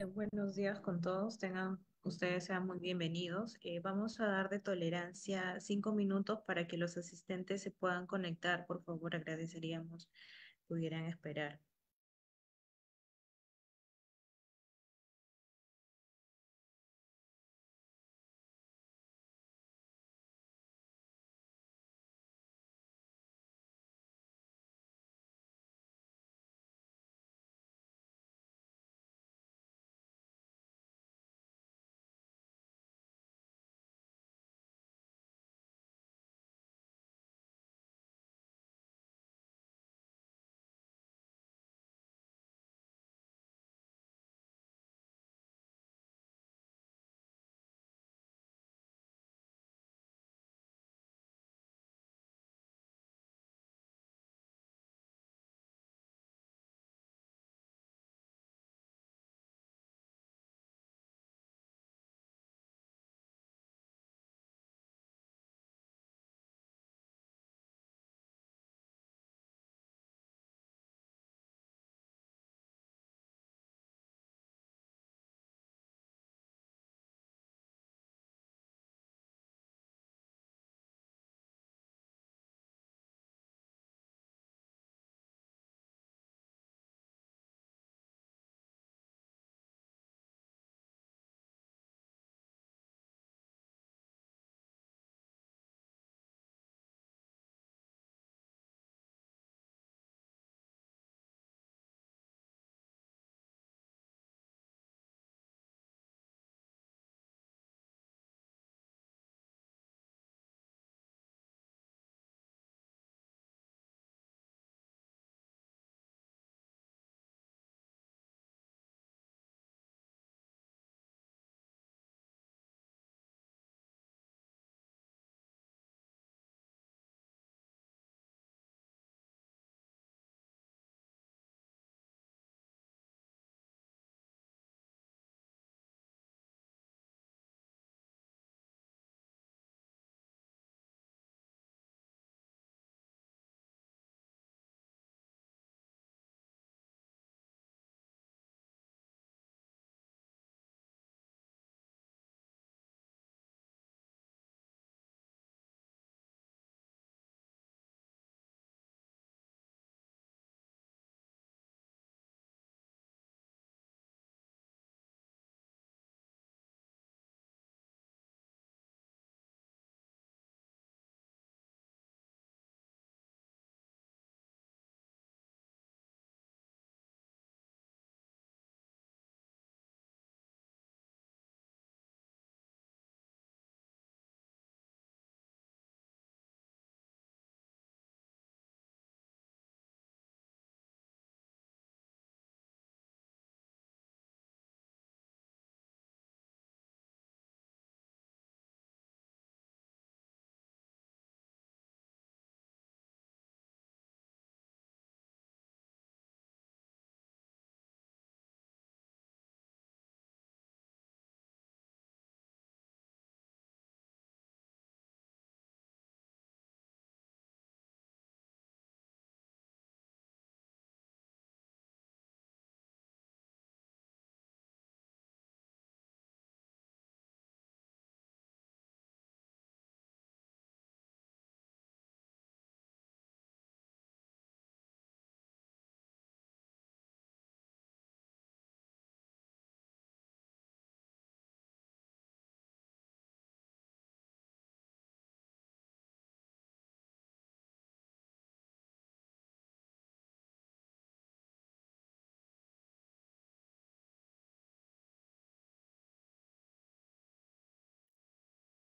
Eh, buenos días con todos, tengan ustedes sean muy bienvenidos. Eh, vamos a dar de tolerancia cinco minutos para que los asistentes se puedan conectar. Por favor, agradeceríamos pudieran esperar.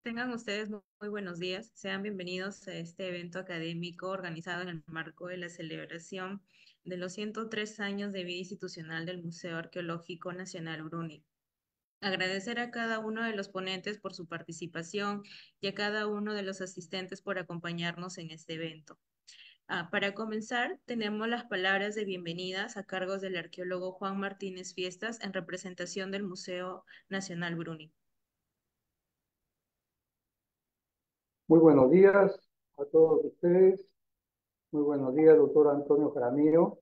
Tengan ustedes muy, buenos días. Sean bienvenidos a este evento académico organizado en el marco de la celebración de los 103 años de vida institucional del Museo Arqueológico Nacional Bruni. Agradecer a cada uno de los ponentes por su participación y a cada uno de los asistentes por acompañarnos en este evento. Ah, para comenzar, tenemos las palabras de bienvenidas a cargos del arqueólogo Juan Martínez Fiestas en representación del Museo Nacional Bruni. Muy buenos días a todos ustedes. Muy buenos días, doctor Antonio Jaramillo.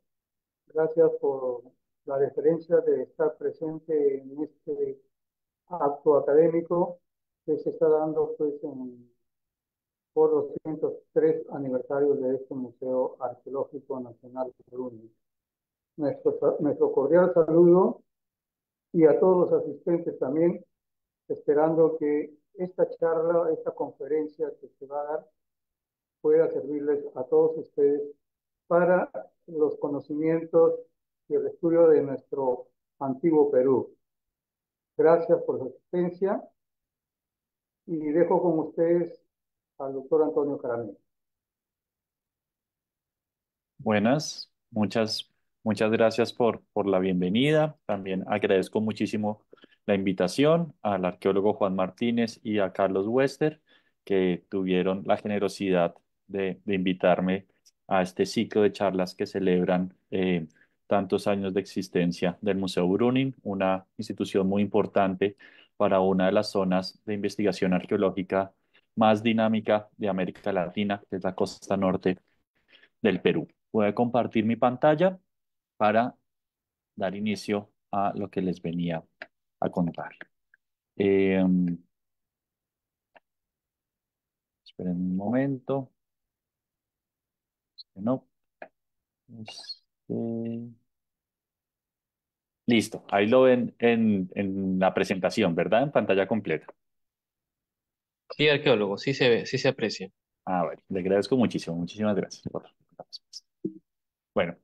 Gracias por la deferencia de estar presente en este acto académico que se está dando pues, por los 103 aniversarios de este Museo Arqueológico Nacional de Nuestro, nuestro cordial saludo y a todos los asistentes también, esperando que esta charla, esta conferencia que se va a dar, pueda servirles a todos ustedes para los conocimientos y el estudio de nuestro antiguo Perú. Gracias por su asistencia y dejo con ustedes al doctor Antonio Caramel. Buenas, muchas, muchas gracias por, por la bienvenida. También agradezco muchísimo la invitación al arqueólogo Juan Martínez y a Carlos Wester, que tuvieron la generosidad de, invitarme a este ciclo de charlas que celebran eh, tantos años de existencia del Museo Bruning, una institución muy importante para una de las zonas de investigación arqueológica más dinámica de América Latina, que es la costa norte del Perú. Voy a compartir mi pantalla para dar inicio a lo que les venía a contar. Em, esperen un momento. Este, no. Este. Listo, ahí lo ven en, la presentación, ¿verdad? En pantalla completa. Sí, arqueólogo, sí se ve, sí se aprecia. Ah, vale le agradezco muchísimo, muchísimas gracias. Bueno,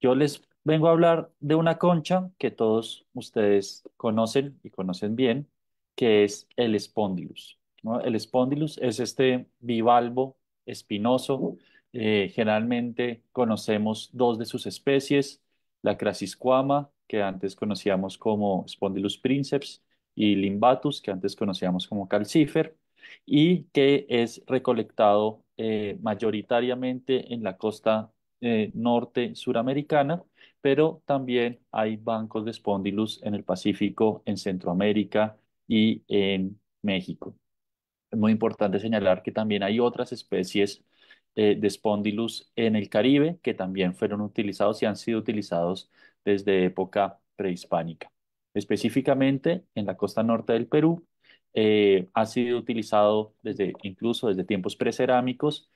yo les vengo a hablar de una concha que todos ustedes conocen y conocen bien, que es el Spondylus. El Spondylus es este bivalvo espinoso. Eh, generalmente conocemos dos de sus especies, la crassisquama, que antes conocíamos como Spondylus princeps, y Limbatus, que antes conocíamos como calcifer, y que es recolectado eh, mayoritariamente en la costa eh, norte suramericana, pero también hay bancos de Spondylus en el Pacífico, en Centroamérica y en México. Es muy importante señalar que también hay otras especies eh, de Spondylus en el Caribe que también fueron utilizados y han sido utilizados desde época prehispánica. Específicamente en la costa norte del Perú eh, ha sido utilizado desde, incluso desde tiempos precerámicos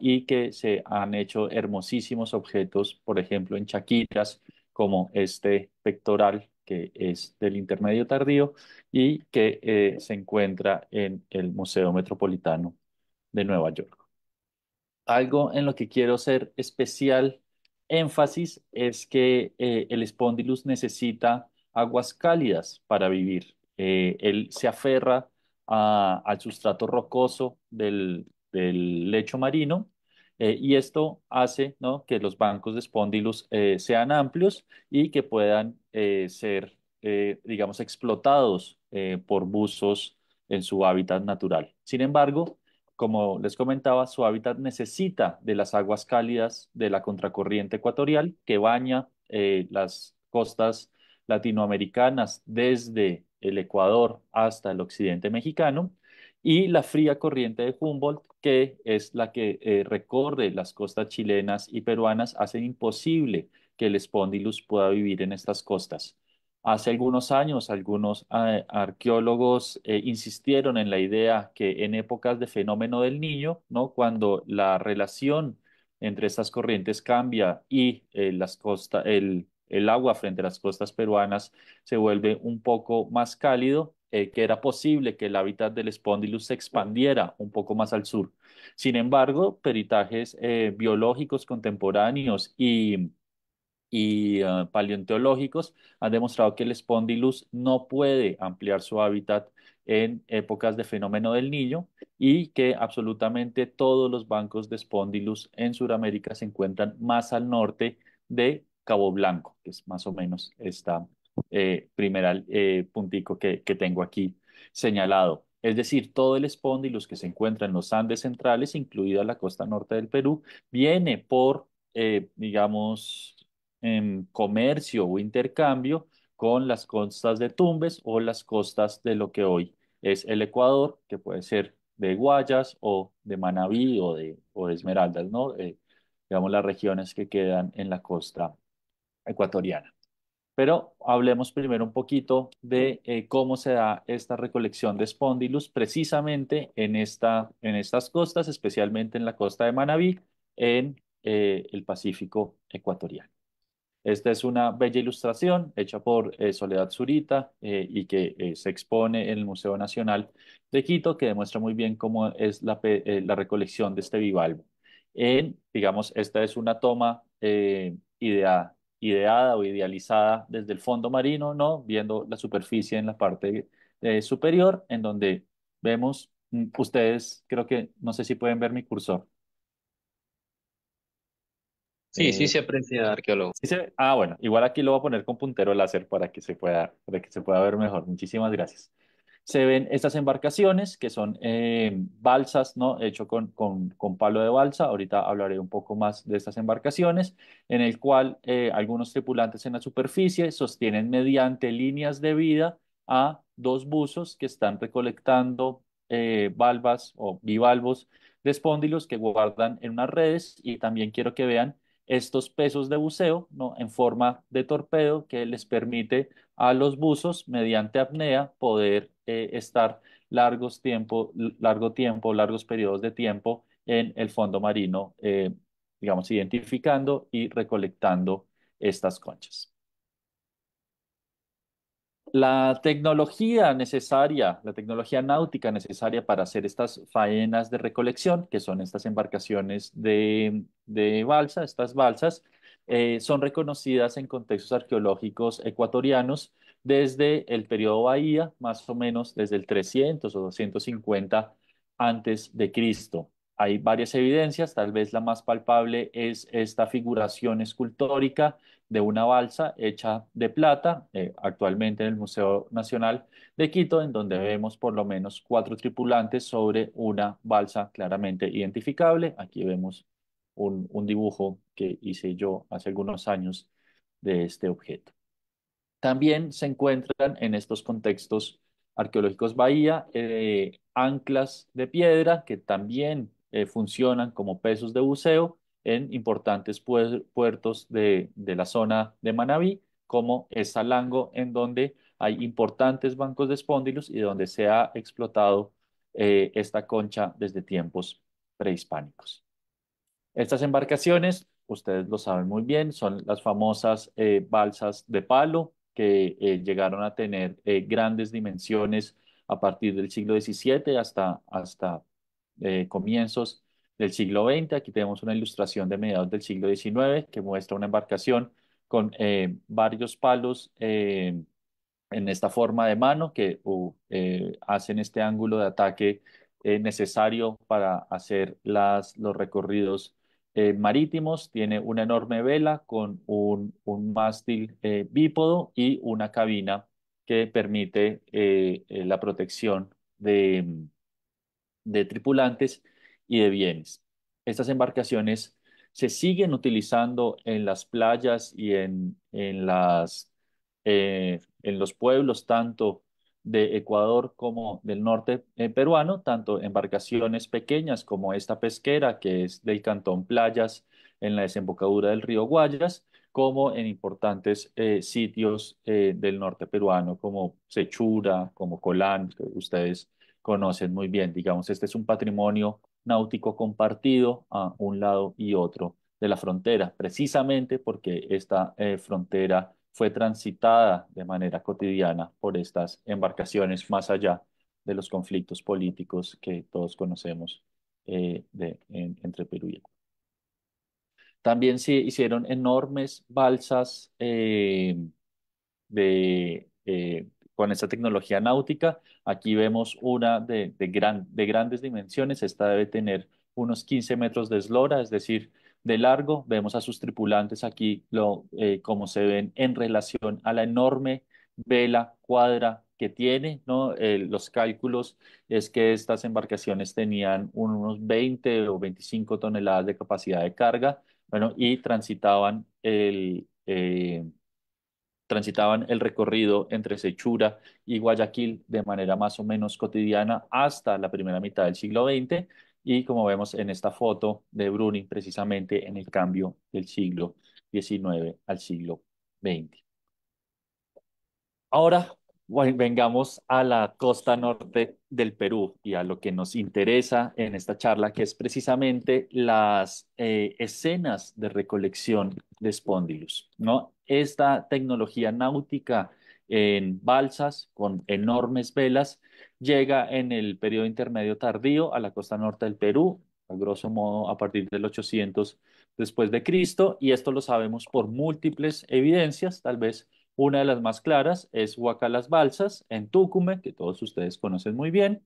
y que se han hecho hermosísimos objetos, por ejemplo, en chaquitas como este pectoral que es del intermedio tardío y que eh, se encuentra en el Museo Metropolitano de Nueva York. Algo en lo que quiero hacer especial énfasis es que eh, el Spondylus necesita aguas cálidas para vivir. Eh, él se aferra al sustrato rocoso del, del lecho marino, eh, y esto hace que los bancos de espóndilos eh, sean amplios y que puedan eh, ser, digamos, explotados por buzos en su hábitat natural. Sin embargo, como les comentaba, su hábitat necesita de las aguas cálidas de la contracorriente ecuatorial que baña las costas latinoamericanas desde el Ecuador hasta el occidente mexicano y la fría corriente de Humboldt, que es la que eh, recorre las costas chilenas y peruanas, hace imposible que el Spondylus pueda vivir en estas costas. Hace algunos años, algunos eh, arqueólogos eh, insistieron en la idea que en épocas de fenómeno del niño, ¿no? cuando la relación entre estas corrientes cambia y el agua frente a las costas peruanas se vuelve un poco más cálido, eh, que era posible que el hábitat del Spondylus se expandiera un poco más al sur. Sin embargo, peritajes eh, biológicos contemporáneos y, y ah, paleontológicos han demostrado que el Spondylus no puede ampliar su hábitat en épocas de fenómeno del niño y que absolutamente todos los bancos de Spondylus en Sudamérica se encuentran más al norte de Cabo Blanco, que es más o menos esta, eh, primer eh, puntico que, tengo aquí señalado. Es decir, todo el los que se encuentran en los Andes centrales, incluida la costa norte del Perú, viene por, eh, digamos, em, comercio o intercambio con las costas de Tumbes o las costas de lo que hoy es el Ecuador, que puede ser de Guayas o de Manabí o de, Esmeraldas, ¿no? digamos, las regiones que quedan en la costa ecuatoriana. Pero hablemos primero un poquito de eh, cómo se da esta recolección de Spondylus precisamente en, esta, en estas costas, especialmente en la costa de Manabí, en eh, el Pacífico ecuatoriano. Esta es una bella ilustración hecha por eh, Soledad Zurita y que se expone en el Museo Nacional de Quito, que demuestra muy bien cómo es la, recolección de este bivalvo. En, digamos, esta es una toma ideada ideada o idealizada desde el fondo marino, ¿no? Viendo la superficie en la parte eh, superior, en donde vemos, mm, ustedes creo que, no sé si pueden ver mi cursor. Sí, sí eh, se aprecia arqueólogo. ah, bueno, igual aquí lo voy a poner con puntero láser para que se pueda, para que se pueda ver mejor. Muchísimas gracias se ven estas embarcaciones que son eh, balsas, ¿no? Hecho con, palo de balsa. Ahorita hablaré un poco más de estas embarcaciones, en el cual eh, algunos tripulantes en la superficie sostienen mediante líneas de vida a dos buzos que están recolectando eh, valvas o bivalvos de espóndilos que guardan en unas redes y también quiero que vean estos pesos de buceo ¿no? en forma de torpedo que les permite a los buzos mediante apnea poder eh, estar largos tiempo, largo tiempo, largos periodos de tiempo en el fondo marino, eh, digamos, identificando y recolectando estas conchas. La tecnología necesaria, la tecnología náutica necesaria para hacer estas faenas de recolección, que son estas embarcaciones de, balsa, estas balsas, eh, son reconocidas en contextos arqueológicos ecuatorianos desde el periodo Bahía, más o menos desde el 300 o 250 antes de Cristo. Hay varias evidencias, tal vez la más palpable es esta figuración escultórica de una balsa hecha de plata, eh, actualmente en el Museo Nacional de Quito, en donde vemos por lo menos cuatro tripulantes sobre una balsa claramente identificable. Aquí vemos un dibujo que hice yo hace algunos años de este objeto. También se encuentran en estos contextos arqueológicos bahía eh, anclas de piedra que también eh, funcionan como pesos de buceo en importantes puertos de, la zona de Manabí, como Salango, en donde hay importantes bancos de espóndilos y donde se ha explotado eh, esta concha desde tiempos prehispánicos. Estas embarcaciones, ustedes lo saben muy bien, son las famosas balsas de palo, que eh, llegaron a tener eh, grandes dimensiones a partir del siglo XVII hasta, hasta eh, comienzos del siglo XX. Aquí tenemos una ilustración de mediados del siglo XIX que muestra una embarcación con varios palos en esta forma de mano que uh, hacen este ángulo de ataque necesario para hacer las, los recorridos eh, marítimos, tiene una enorme vela con un, mástil eh, bípodo y una cabina que permite eh, la protección de, de tripulantes y de bienes. Estas embarcaciones se siguen utilizando en las playas y en, las, en los pueblos, tanto de Ecuador como del norte eh, peruano, tanto embarcaciones pequeñas como esta pesquera que es del Cantón Playas en la desembocadura del río Guayas, como en importantes eh, sitios eh, del norte peruano como Sechura, como Colán, que ustedes conocen muy bien. Digamos, este es un patrimonio náutico compartido a un lado y otro de la frontera, precisamente porque esta frontera fue transitada de manera cotidiana por estas embarcaciones más allá de los conflictos políticos que todos conocemos eh, entre Perú y Ecuador. También se hicieron enormes balsas eh, eh, con esta tecnología náutica. Aquí vemos una de, de grandes dimensiones. Esta debe tener unos 15 metros de eslora, es decir, de largo. Vemos a sus tripulantes aquí lo, eh, como se ven en relación a la enorme vela cuadra que tiene, ¿no? Eh, los cálculos es que estas embarcaciones tenían unos 20 o 25 toneladas de capacidad de carga, bueno, y transitaban el, eh, transitaban el recorrido entre Sechura y Guayaquil de manera más o menos cotidiana hasta la primera mitad del siglo XX y como vemos en esta foto de Bruni, precisamente en el cambio del siglo XIX al siglo XX. Ahora vengamos a la costa norte del Perú y a lo que nos interesa en esta charla, que es precisamente las eh, escenas de recolección de Spondylus. ¿no? Esta tecnología náutica en balsas con enormes velas llega en el periodo intermedio tardío a la costa norte del Perú, a grosso modo a partir del 800 después de Cristo, y esto lo sabemos por múltiples evidencias, tal vez una de las más claras es Huacalas Balsas en Túcume, que todos ustedes conocen muy bien,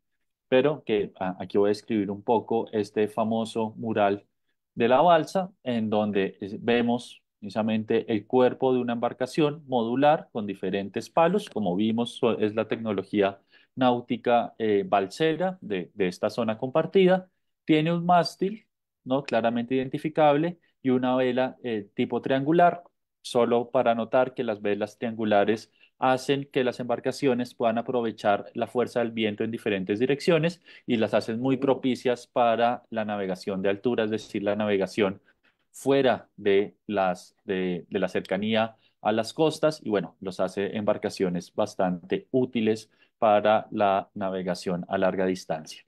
pero que ah, aquí voy a escribir un poco este famoso mural de la balsa, en donde eh, vemos precisamente el cuerpo de una embarcación modular con diferentes palos, como vimos es la tecnología náutica eh, balsera de, esta zona compartida. Tiene un mástil, ¿no? claramente identificable, y una vela eh, tipo triangular, solo para notar que las velas triangulares hacen que las embarcaciones puedan aprovechar la fuerza del viento en diferentes direcciones y las hacen muy propicias para la navegación de altura, es decir, la navegación fuera de, las, de la cercanía a las costas y bueno, los hace embarcaciones bastante útiles para la navegación a larga distancia.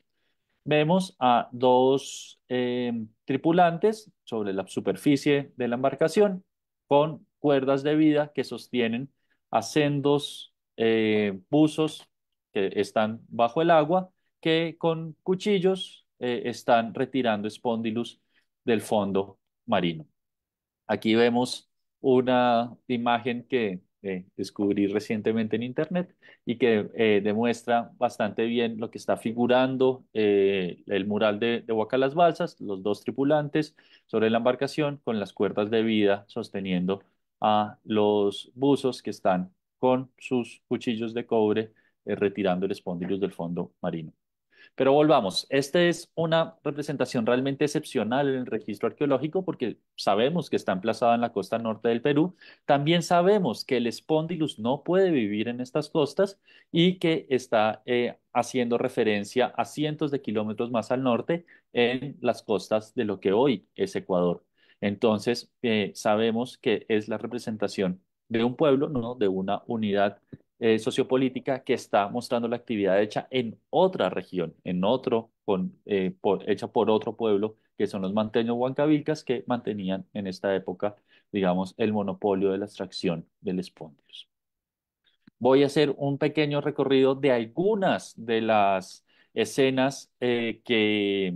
Vemos a dos em, tripulantes sobre la superficie de la embarcación con cuerdas de vida que sostienen a sendos eh, buzos que están bajo el agua que con cuchillos eh, están retirando espondilus del fondo marino. Aquí vemos una imagen que eh, descubrí recientemente en Internet y que eh, demuestra bastante bien lo que está figurando eh, el mural de, de Huaca Las Balsas, los dos tripulantes sobre la embarcación con las cuerdas de vida sosteniendo a los buzos que están con sus cuchillos de cobre retirando el espondilus del fondo marino. Pero volvamos, esta es una representación realmente excepcional en el registro arqueológico porque sabemos que está emplazada en la costa norte del Perú, también sabemos que el Spondylus no puede vivir en estas costas y que está eh, haciendo referencia a cientos de kilómetros más al norte en las costas de lo que hoy es Ecuador. Entonces, eh, sabemos que es la representación de un pueblo, no de una unidad eh, sociopolítica que está mostrando la actividad hecha en otra región, en otro, eh, hecha por otro pueblo, que son los manteños huancavilcas que mantenían en esta época, digamos, el monopolio de la extracción del espondios. Voy a hacer un pequeño recorrido de algunas de las escenas eh, que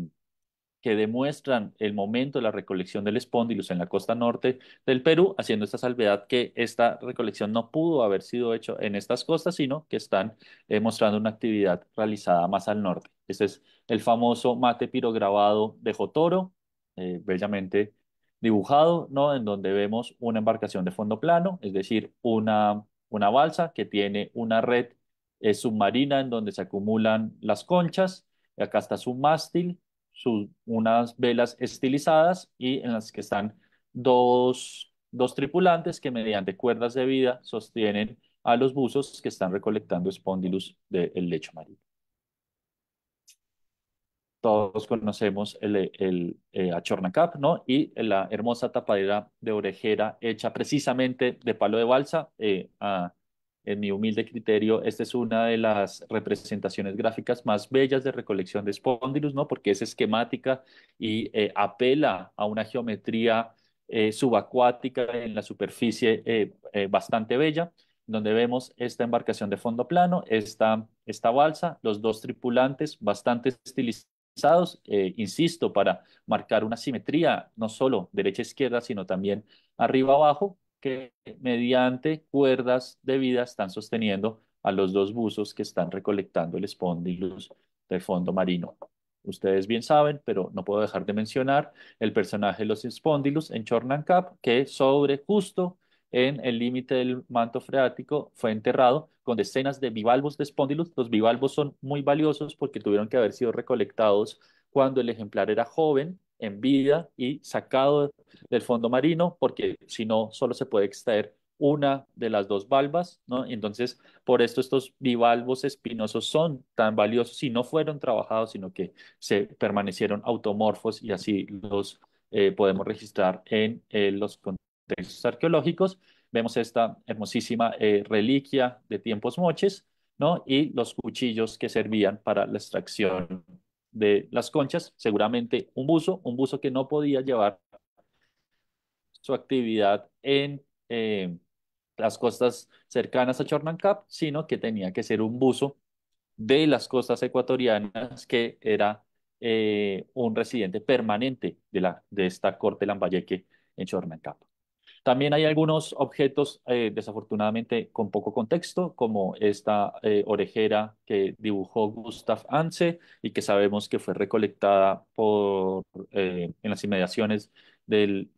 que demuestran el momento de la recolección del espondilus en la costa norte del Perú, haciendo esta salvedad que esta recolección no pudo haber sido hecho en estas costas, sino que están eh, mostrando una actividad realizada más al norte. Este es el famoso mate pirograbado de Jotoro, eh, bellamente dibujado, ¿no? En donde vemos una embarcación de fondo plano, es decir, una, una balsa que tiene una red eh, submarina en donde se acumulan las conchas, acá está su mástil, unas velas estilizadas y en las que están dos, dos tripulantes que mediante cuerdas de vida sostienen a los buzos que están recolectando espondilus del lecho marino. Todos conocemos el, el, eh, achornacap, ¿no? Y la hermosa tapadera de orejera hecha precisamente de palo de balsa, eh, a, en mi humilde criterio, esta es una de las representaciones gráficas más bellas de recolección de Spondylus, ¿no? Porque es esquemática y eh, apela a una geometría eh, subacuática en la superficie eh, bastante bella, donde vemos esta embarcación de fondo plano, esta, esta balsa, los dos tripulantes bastante estilizados, insisto, para marcar una simetría no solo derecha-izquierda, e sino también arriba-abajo, que mediante cuerdas de vida están sosteniendo a los dos buzos que están recolectando el espondilus de fondo marino. Ustedes bien saben, pero no puedo dejar de mencionar el personaje de los espondilus en Chornan Cap, que sobre justo en el límite del manto freático fue enterrado con decenas de bivalvos de espondilus. Los bivalvos son muy valiosos porque tuvieron que haber sido recolectados cuando el ejemplar era joven en vida y sacado del fondo marino, porque si no, solo se puede extraer una de las dos valvas, ¿no? Entonces, por esto estos bivalvos espinosos son tan valiosos si no fueron trabajados, sino que se permanecieron automorfos y así los eh, podemos registrar en eh, los contextos arqueológicos. Vemos esta hermosísima eh, reliquia de tiempos moches, ¿no? Y los cuchillos que servían para la extracción de las conchas, seguramente un buzo, un buzo que no podía llevar su actividad en eh, las costas cercanas a Chornancap, sino que tenía que ser un buzo de las costas ecuatorianas que era eh, un residente permanente de, la, de esta corte lambayeque en Chornancap. También hay algunos objetos, eh, desafortunadamente, con poco contexto, como esta eh, orejera que dibujó Gustav Anse y que sabemos que fue recolectada por, eh, en las inmediaciones del,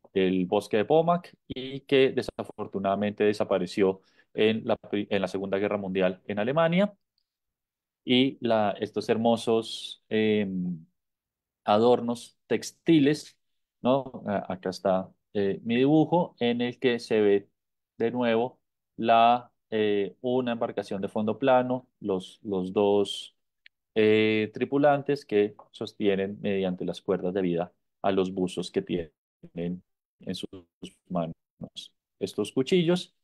bosque de Pomac y que desafortunadamente desapareció en la, en la Segunda Guerra Mundial en Alemania. Y estos hermosos em, adornos textiles, ¿no? Acá está eh, mi dibujo en el que se ve de nuevo la, eh, una embarcación de fondo plano, los, los dos eh, tripulantes que sostienen mediante las cuerdas de vida a los buzos que tienen en sus manos estos cuchillos.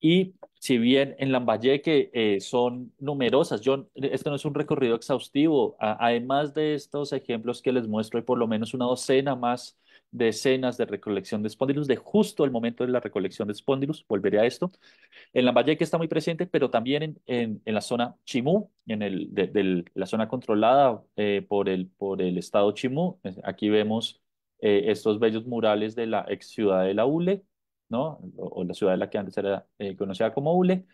Y si bien en Lambayeque son numerosas, yo, este no es un recorrido exhaustivo, además de estos ejemplos que les muestro, hay por lo menos una docena más decenas de recolección de Spondylus, de justo el momento de la recolección de Spondylus, volveré a esto. En la que está muy presente, pero también en, en, la zona Chimú, en el, de, la zona controlada eh, por, el, por el estado Chimú. Aquí vemos eh, estos bellos murales de la ex ciudad de la ULE, ¿no? o, la ciudad de la que antes era eh, conocida como ULE,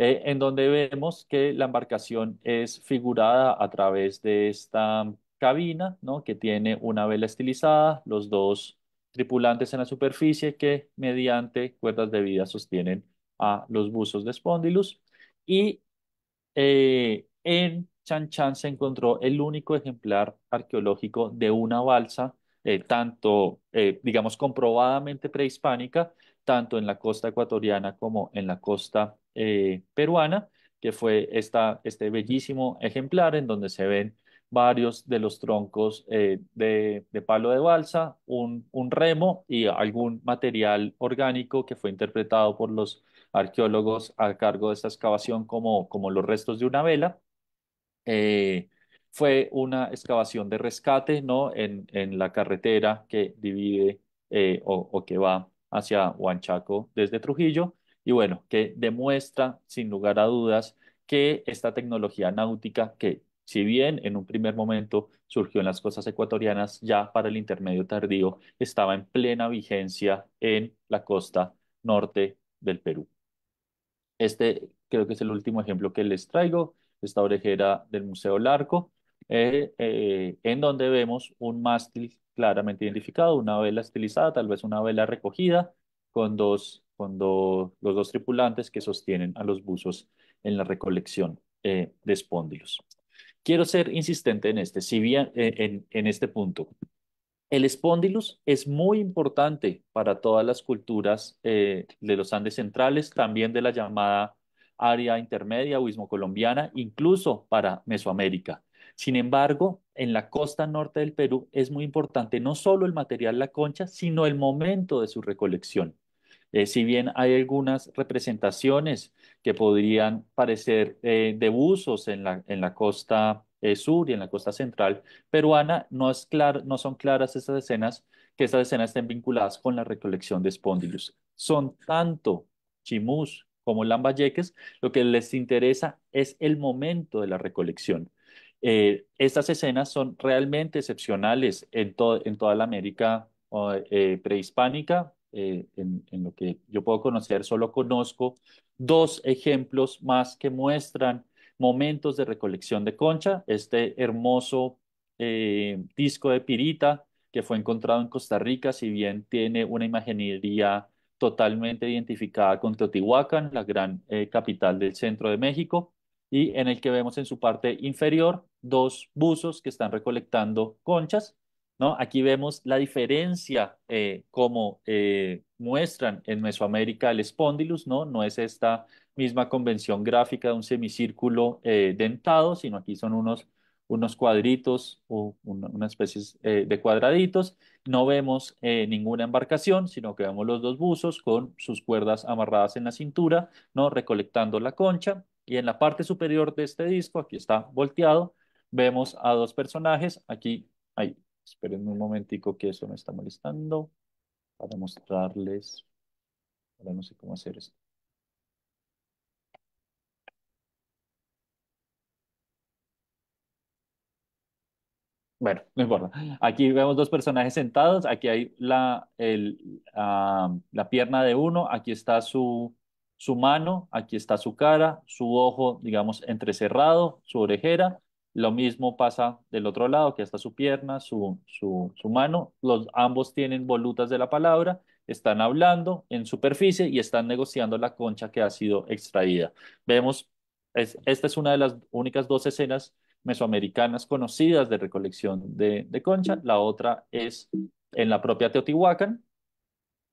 en donde vemos que la embarcación es figurada a través de esta cabina, ¿no? que tiene una vela estilizada, los dos tripulantes en la superficie que mediante cuerdas de vida sostienen a los buzos de Spondylus. Y eh, en Chan Chan se encontró el único ejemplar arqueológico de una balsa, eh, tanto, eh, digamos, comprobadamente prehispánica, tanto en la costa ecuatoriana como en la costa peruana, que fue esta, este bellísimo ejemplar en donde se ven varios de los troncos eh, de, palo de balsa, un, un, remo y algún material orgánico que fue interpretado por los arqueólogos a cargo de esta excavación como, como los restos de una vela. Eh, fue una excavación de rescate ¿no? en, en la carretera que divide eh, o que va hacia Huanchaco desde Trujillo y bueno, que demuestra sin lugar a dudas que esta tecnología náutica que si bien en un primer momento surgió en las costas ecuatorianas, ya para el intermedio tardío estaba en plena vigencia en la costa norte del Perú. Este creo que es el último ejemplo que les traigo, esta orejera del Museo Larco, eh, eh, en donde vemos un mástil claramente identificado, una vela estilizada, tal vez una vela recogida, con dos, con los dos tripulantes que sostienen a los buzos en la recolección eh, de espóndilos. Quiero ser insistente en este, si bien, eh, en, este punto. El espóndilus es muy importante para todas las culturas eh, de los Andes centrales, también de la llamada área intermedia o colombiana, incluso para Mesoamérica. Sin embargo, en la costa norte del Perú es muy importante no solo el material la concha, sino el momento de su recolección. Eh, si bien hay algunas representaciones que podrían parecer eh, de buzos en la, en la costa eh, sur y en la costa central peruana, no, es no son claras esas escenas, que esas escenas estén vinculadas con la recolección de Spondylus. Son tanto Chimús como Lambayeques, lo que les interesa es el momento de la recolección. estas escenas son realmente excepcionales en, en toda la América prehispánica, eh, en, lo que yo puedo conocer, solo conozco dos ejemplos más que muestran momentos de recolección de concha. Este hermoso eh, disco de pirita que fue encontrado en Costa Rica, si bien tiene una imaginería totalmente identificada con Teotihuacán, la gran eh, capital del centro de México, y en el que vemos en su parte inferior dos buzos que están recolectando conchas Aquí vemos la diferencia eh, como eh, muestran en Mesoamérica el espondilus ¿no? No es esta misma convención gráfica de un semicírculo eh, dentado, sino aquí son unos, unos cuadritos o una, especie de cuadraditos. No vemos ninguna embarcación, sino que vemos los dos buzos con sus cuerdas amarradas en la cintura, ¿no? Recolectando la concha. Y en la parte superior de este disco, aquí está volteado, vemos a dos personajes. Aquí hay Esperen un momentico que eso me está molestando para mostrarles. Ahora no sé cómo hacer esto. Bueno, no importa. Aquí vemos dos personajes sentados. Aquí hay la, el, ah, la pierna de uno. Aquí está su, su mano. Aquí está su cara. Su ojo, digamos, entrecerrado. Su orejera. Lo mismo pasa del otro lado, que está su pierna, su, su, mano. Los, ambos tienen volutas de la palabra, están hablando en superficie y están negociando la concha que ha sido extraída. Vemos, esta es una de las únicas dos escenas mesoamericanas conocidas de recolección de, de concha. La otra es en la propia Teotihuacán,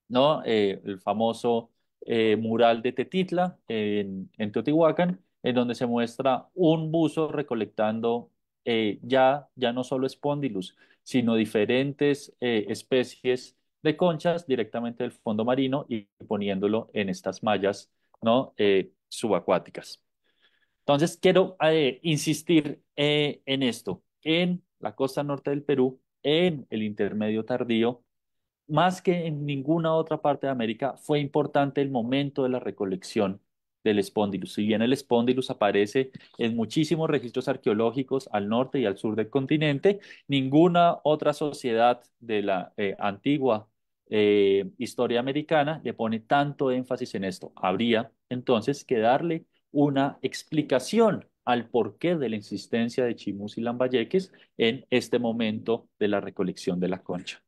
¿no? Eh, el famoso eh, mural de Tetitla en, en Teotihuacán, en donde se muestra un buzo recolectando eh, ya, ya no solo espondilus, sino diferentes eh, especies de conchas directamente del fondo marino y poniéndolo en estas mallas ¿no? Eh, subacuáticas. Entonces, quiero insistir en esto. En la costa norte del Perú, en el intermedio tardío, más que en ninguna otra parte de América, fue importante el momento de la recolección del espondilus. Si bien el espondilus aparece en muchísimos registros arqueológicos al norte y al sur del continente, ninguna otra sociedad de la eh, antigua eh, historia americana le pone tanto énfasis en esto. Habría entonces que darle una explicación al porqué de la existencia de Chimus y Lambayeques en este momento de la recolección de la concha.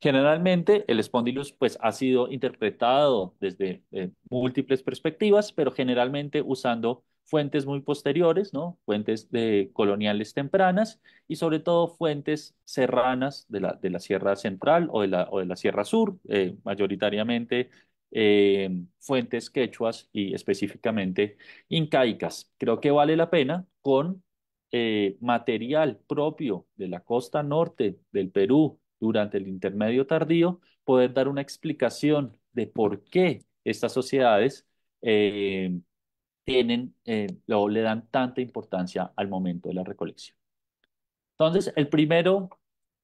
Generalmente el espondilus pues ha sido interpretado desde eh, múltiples perspectivas, pero generalmente usando fuentes muy posteriores, ¿no? Fuentes de coloniales tempranas y sobre todo fuentes serranas de la, de la Sierra Central o de la, o de la Sierra Sur, eh, mayoritariamente eh, fuentes quechuas y específicamente incaicas. Creo que vale la pena con material propio de la costa norte del Perú durante el intermedio tardío, poder dar una explicación de por qué estas sociedades eh, tienen eh, o le dan tanta importancia al momento de la recolección. Entonces, el primero,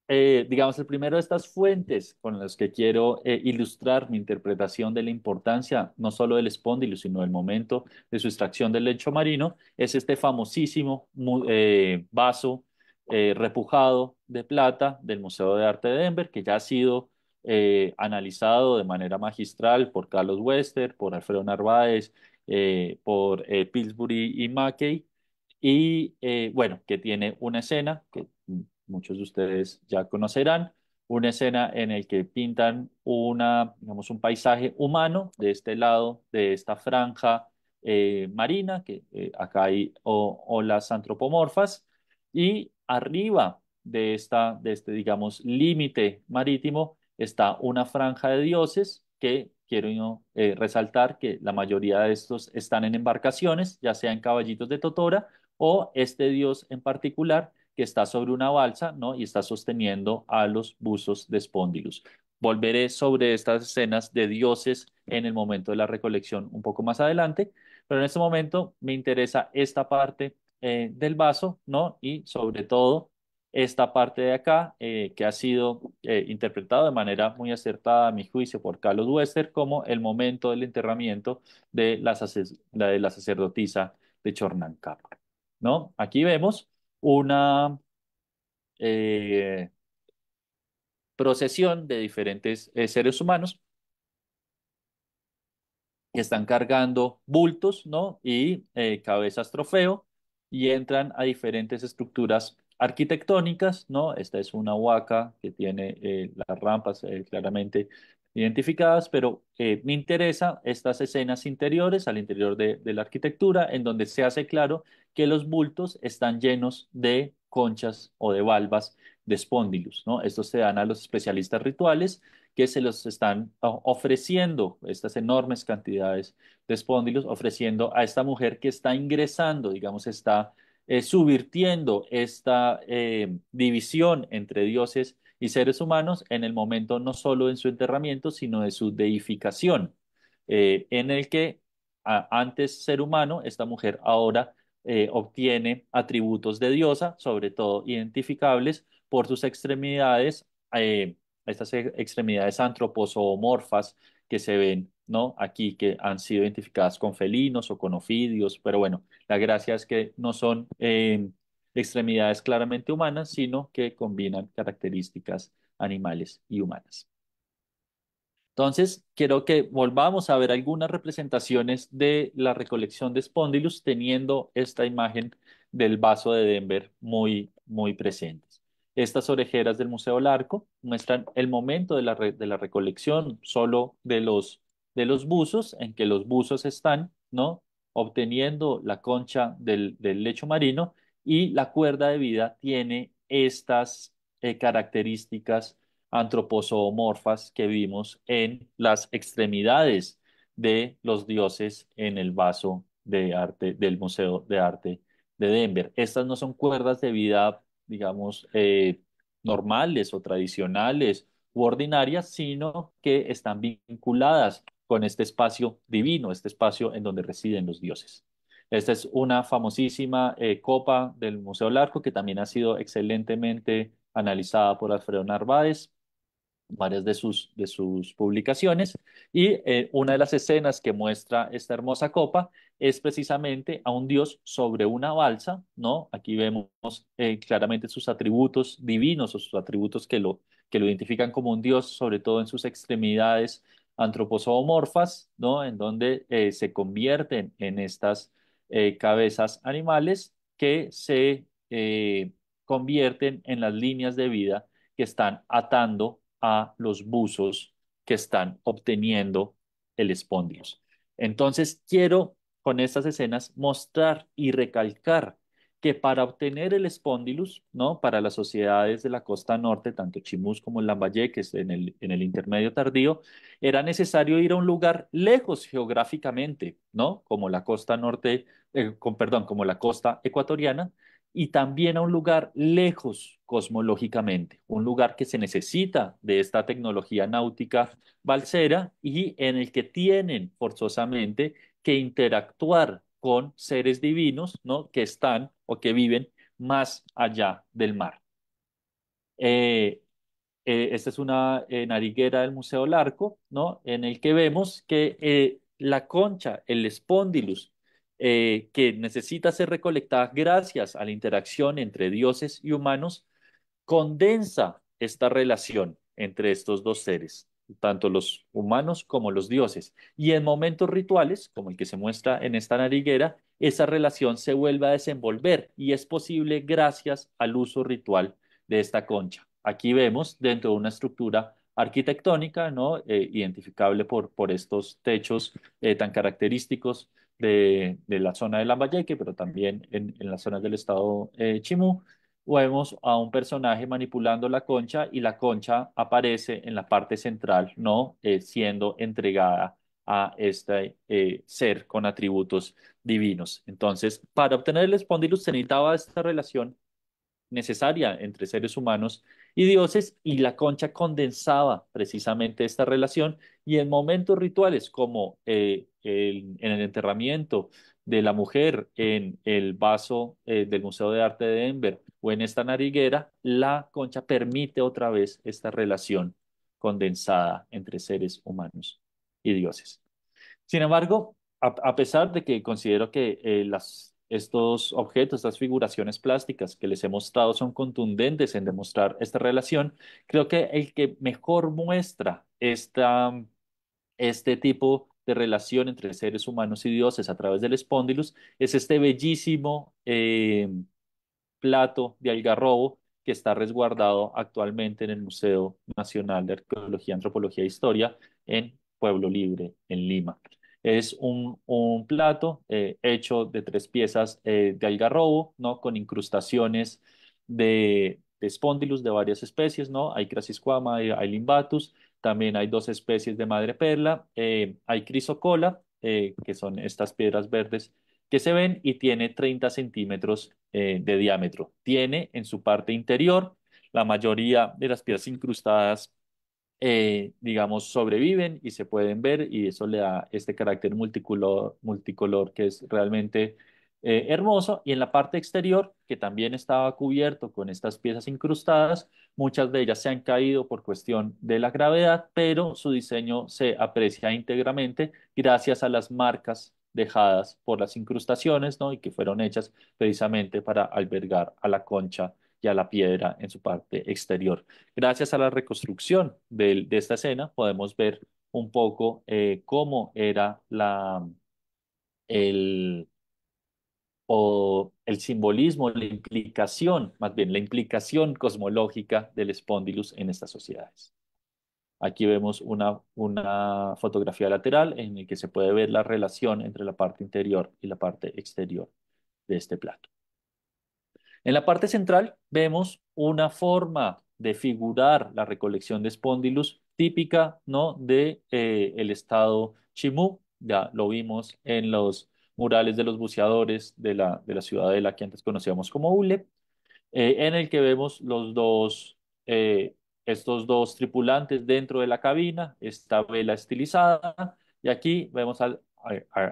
eh, digamos, el primero de estas fuentes con las que quiero ilustrar mi interpretación de la importancia no solo del spondylus, sino del momento de su extracción del lecho marino, es este famosísimo vaso eh, repujado de plata del Museo de Arte de Denver, que ya ha sido eh, analizado de manera magistral por Carlos Wester, por Alfredo Narváez, eh, por Pillsbury y Mackey, y bueno, que tiene una escena que muchos de ustedes ya conocerán, una escena en el que pintan una, digamos, un paisaje humano de este lado, de esta franja marina, que acá hay olas antropomorfas, y arriba de, de este, digamos, límite marítimo está una franja de dioses que quiero eh, resaltar que la mayoría de estos están en embarcaciones, ya sea en caballitos de Totora o este dios en particular que está sobre una balsa ¿no? y está sosteniendo a los buzos de Spondylus. Volveré sobre estas escenas de dioses en el momento de la recolección un poco más adelante, pero en este momento me interesa esta parte eh, del vaso, ¿no? Y sobre todo esta parte de acá, eh, que ha sido eh, interpretado de manera muy acertada, a mi juicio, por Carlos Wester como el momento del enterramiento de la, sacerdotisa de Chornancar. ¿no? Aquí vemos una procesión de diferentes seres humanos que están cargando bultos ¿no? y cabezas trofeo y entran a diferentes estructuras arquitectónicas, ¿no? Esta es una huaca que tiene eh, las rampas eh, claramente identificadas, pero eh, me interesa estas escenas interiores al interior de, la arquitectura, en donde se hace claro que los bultos están llenos de conchas o de valvas de spondylus, ¿no? Estos se dan a los especialistas rituales que se los están oh, ofreciendo, estas enormes cantidades de espóndilos, ofreciendo a esta mujer que está ingresando, digamos, está eh, subvirtiendo esta eh, división entre dioses y seres humanos en el momento no solo en su enterramiento, sino de su deificación, eh, en el que antes ser humano, esta mujer ahora obtiene atributos de diosa, sobre todo identificables por sus extremidades estas e-, extremidades morfas que se ven ¿no? aquí, que han sido identificadas con felinos o con ofidios, pero bueno, la gracia es que no son em, extremidades claramente humanas, sino que combinan características animales y humanas. Entonces, quiero que volvamos a ver algunas representaciones de la recolección de Spondylus teniendo esta imagen del vaso de Denver muy, muy presente. Estas orejeras del Museo Larco muestran el momento de la, recolección solo de los, de los buzos, en que los buzos están ¿no? obteniendo la concha del, lecho marino y la cuerda de vida tiene estas eh, características antropozoomorfas que vimos en las extremidades de los dioses en el vaso de arte del Museo de Arte de Denver. Estas no son cuerdas de vida digamos, eh, normales o tradicionales u ordinarias, sino que están vinculadas con este espacio divino, este espacio en donde residen los dioses. Esta es una famosísima eh, copa del Museo Larco, que también ha sido excelentemente analizada por Alfredo Narváez varias de sus, de sus publicaciones. Y eh, una de las escenas que muestra esta hermosa copa es precisamente a un dios sobre una balsa, ¿no? Aquí vemos eh, claramente sus atributos divinos o sus atributos que lo, que lo identifican como un dios, sobre todo en sus extremidades antroposomorfas, ¿no? En donde eh, se convierten en estas cabezas animales que se convierten en las líneas de vida que están atando a los buzos que están obteniendo el espondios. Entonces, quiero con estas escenas mostrar y recalcar que para obtener el espondilus, ¿no? para las sociedades de la costa norte, tanto Chimús como Lambayeque, en el, intermedio tardío, era necesario ir a un lugar lejos geográficamente, ¿no? como la costa norte, eh, con, perdón, como la costa ecuatoriana, y también a un lugar lejos cosmológicamente, un lugar que se necesita de esta tecnología náutica balsera y en el que tienen forzosamente que interactuar con seres divinos ¿no? que están o que viven más allá del mar. Eh, eh, esta es una eh, nariguera del Museo Larco, ¿no? en el que vemos que la concha, el espondilus eh, que necesita ser recolectada gracias a la interacción entre dioses y humanos, condensa esta relación entre estos dos seres, tanto los humanos como los dioses. Y en momentos rituales, como el que se muestra en esta nariguera, esa relación se vuelve a desenvolver y es posible gracias al uso ritual de esta concha. Aquí vemos dentro de una estructura arquitectónica, ¿no? Eh, identificable por, por estos techos eh, tan característicos de, la zona de Lambayeque, pero también en, en las zonas del estado eh, Chimú, vemos a un personaje manipulando la concha y la concha aparece en la parte central, ¿no? Eh, siendo entregada a este eh, ser con atributos divinos. Entonces, para obtener el espondilus se necesitaba esta relación necesaria entre seres humanos y dioses, y la concha condensaba precisamente esta relación, y en momentos rituales como eh, en el enterramiento de la mujer en el vaso eh, del Museo de Arte de Denver o en esta nariguera, la concha permite otra vez esta relación condensada entre seres humanos y dioses. Sin embargo, a, pesar de que considero que eh, las estos objetos, estas figuraciones plásticas que les he mostrado son contundentes en demostrar esta relación. Creo que el que mejor muestra este tipo de relación entre seres humanos y dioses a través del espóndilus es este bellísimo eh, plato de algarrobo que está resguardado actualmente en el Museo Nacional de Arqueología, Antropología e Historia en Pueblo Libre, en Lima. Es un, plato eh, hecho de tres piezas eh, de algarrobo, ¿no? Con incrustaciones de, de spondylus de varias especies, ¿no? Hay Crassisquama, eh, hay, Limbatus, también hay dos especies de madre perla. hay Crisocola, que son estas piedras verdes que se ven y tiene 30 centímetros de diámetro. Tiene en su parte interior la mayoría de las piedras incrustadas eh, digamos, sobreviven y se pueden ver y eso le da este carácter multicolor, que es realmente eh, hermoso. Y en la parte exterior, que también estaba cubierto con estas piezas incrustadas, muchas de ellas se han caído por cuestión de la gravedad, pero su diseño se aprecia íntegramente gracias a las marcas dejadas por las incrustaciones, ¿no? Y que fueron hechas precisamente para albergar a la concha ya la piedra en su parte exterior. Gracias a la reconstrucción de, esta escena podemos ver un poco eh, cómo era la, el, o el simbolismo, la implicación, más bien la implicación cosmológica del Spondylus en estas sociedades. Aquí vemos una, una fotografía lateral en la que se puede ver la relación entre la parte interior y la parte exterior de este plato. En la parte central vemos una forma de figurar la recolección de Spondylus típica ¿no? de eh, estado Chimú. Ya lo vimos en los murales de los buceadores de la, de la ciudadela que antes conocíamos como Ule, eh, en el que vemos los dos, eh, estos dos tripulantes dentro de la cabina, esta vela estilizada, y aquí vemos al,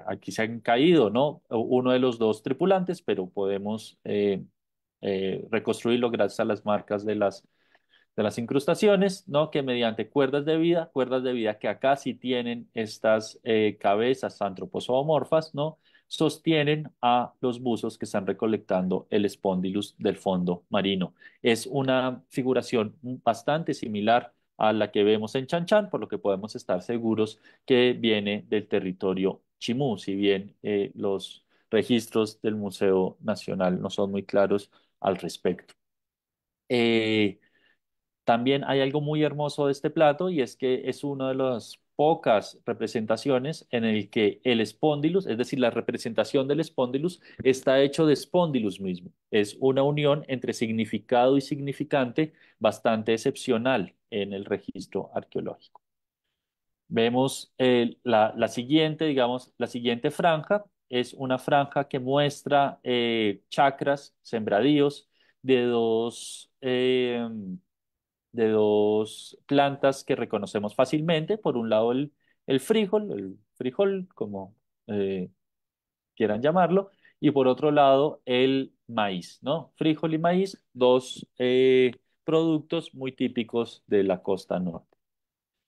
aquí se han caído, ¿no? Uno de los dos tripulantes, pero podemos eh, reconstruirlo gracias a las marcas de las, incrustaciones, ¿no? Que mediante cuerdas de vida, cuerdas de vida que acá sí tienen estas eh, cabezas antropozoomorfas, ¿no? Sostienen a los buzos que están recolectando el espondilus del fondo marino. Es una figuración bastante similar a la que vemos en Chan Chan por lo que podemos estar seguros que viene del territorio Chimú, si bien eh, los registros del Museo Nacional no son muy claros al respecto. Eh, también hay algo muy hermoso de este plato y es que es una de las pocas representaciones en el que el espóndilus, es decir, la representación del espóndilus, está hecho de espóndilus mismo. Es una unión entre significado y significante bastante excepcional en el registro arqueológico. Vemos la siguiente, digamos, la siguiente franja es una franja que muestra eh, chacras, sembradíos de dos, em, de dos plantas que reconocemos fácilmente. Por un lado el, el frijol, el frijol como eh, quieran llamarlo, y por otro lado el maíz, ¿no? Frijol y maíz, dos eh, productos muy típicos de la costa norte.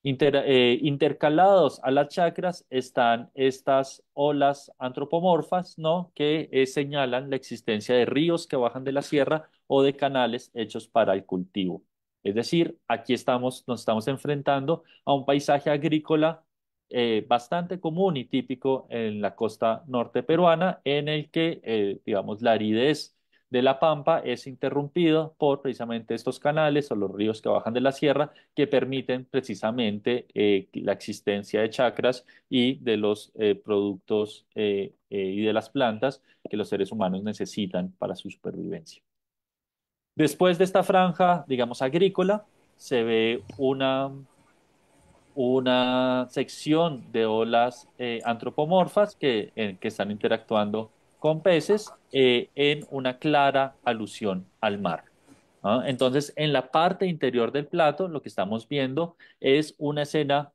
Eh, intercalados a las chacras están estas olas antropomorfas, ¿no? Que eh, señalan la existencia de ríos que bajan de la sierra o de canales hechos para el cultivo. Es decir, aquí estamos, nos estamos enfrentando a un paisaje agrícola eh, bastante común y típico en la costa norte peruana, en el que, digamos, la aridez de la Pampa es interrumpido por precisamente estos canales o los ríos que bajan de la sierra que permiten precisamente eh, la existencia de chakras y de los eh, productos eh, y de las plantas que los seres humanos necesitan para su supervivencia. Después de esta franja, digamos, agrícola, se ve una, una sección de olas antropomorfas que están interactuando con peces eh, en una clara alusión al mar. Entonces, en la parte interior del plato, lo que estamos viendo es una escena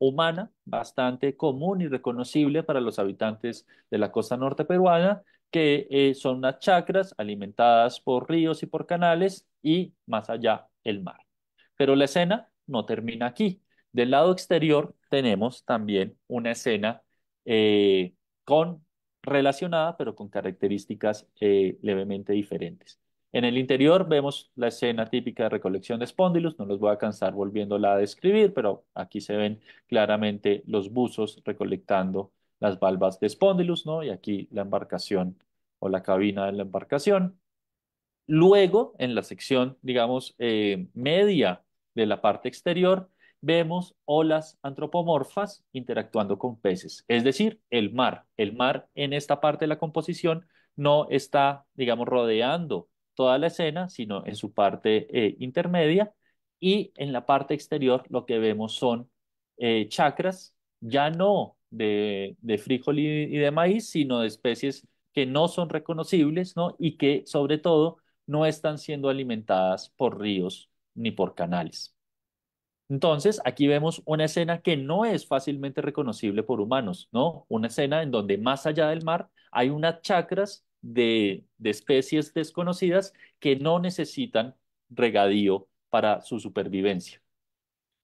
humana bastante común y reconocible para los habitantes de la costa norte peruana, que eh, son unas chacras alimentadas por ríos y por canales y más allá el mar. Pero la escena no termina aquí. Del lado exterior tenemos también una escena eh, con relacionada, pero con características eh, levemente diferentes. En el interior vemos la escena típica de recolección de espóndilos, no los voy a cansar volviéndola a describir, pero aquí se ven claramente los buzos recolectando las valvas de espóndilos, ¿no? Y aquí la embarcación o la cabina de la embarcación. Luego, en la sección, digamos, eh, media de la parte exterior, vemos olas antropomorfas interactuando con peces, es decir, el mar. El mar en esta parte de la composición no está, digamos, rodeando toda la escena, sino en su parte eh, intermedia y en la parte exterior lo que vemos son eh, chacras, ya no de, de frijol y, y, de maíz, sino de especies que no son reconocibles ¿no? y que sobre todo no están siendo alimentadas por ríos ni por canales. Entonces, aquí vemos una escena que no es fácilmente reconocible por humanos, ¿no? Una escena en donde más allá del mar hay unas chacras de, especies desconocidas que no necesitan regadío para su supervivencia.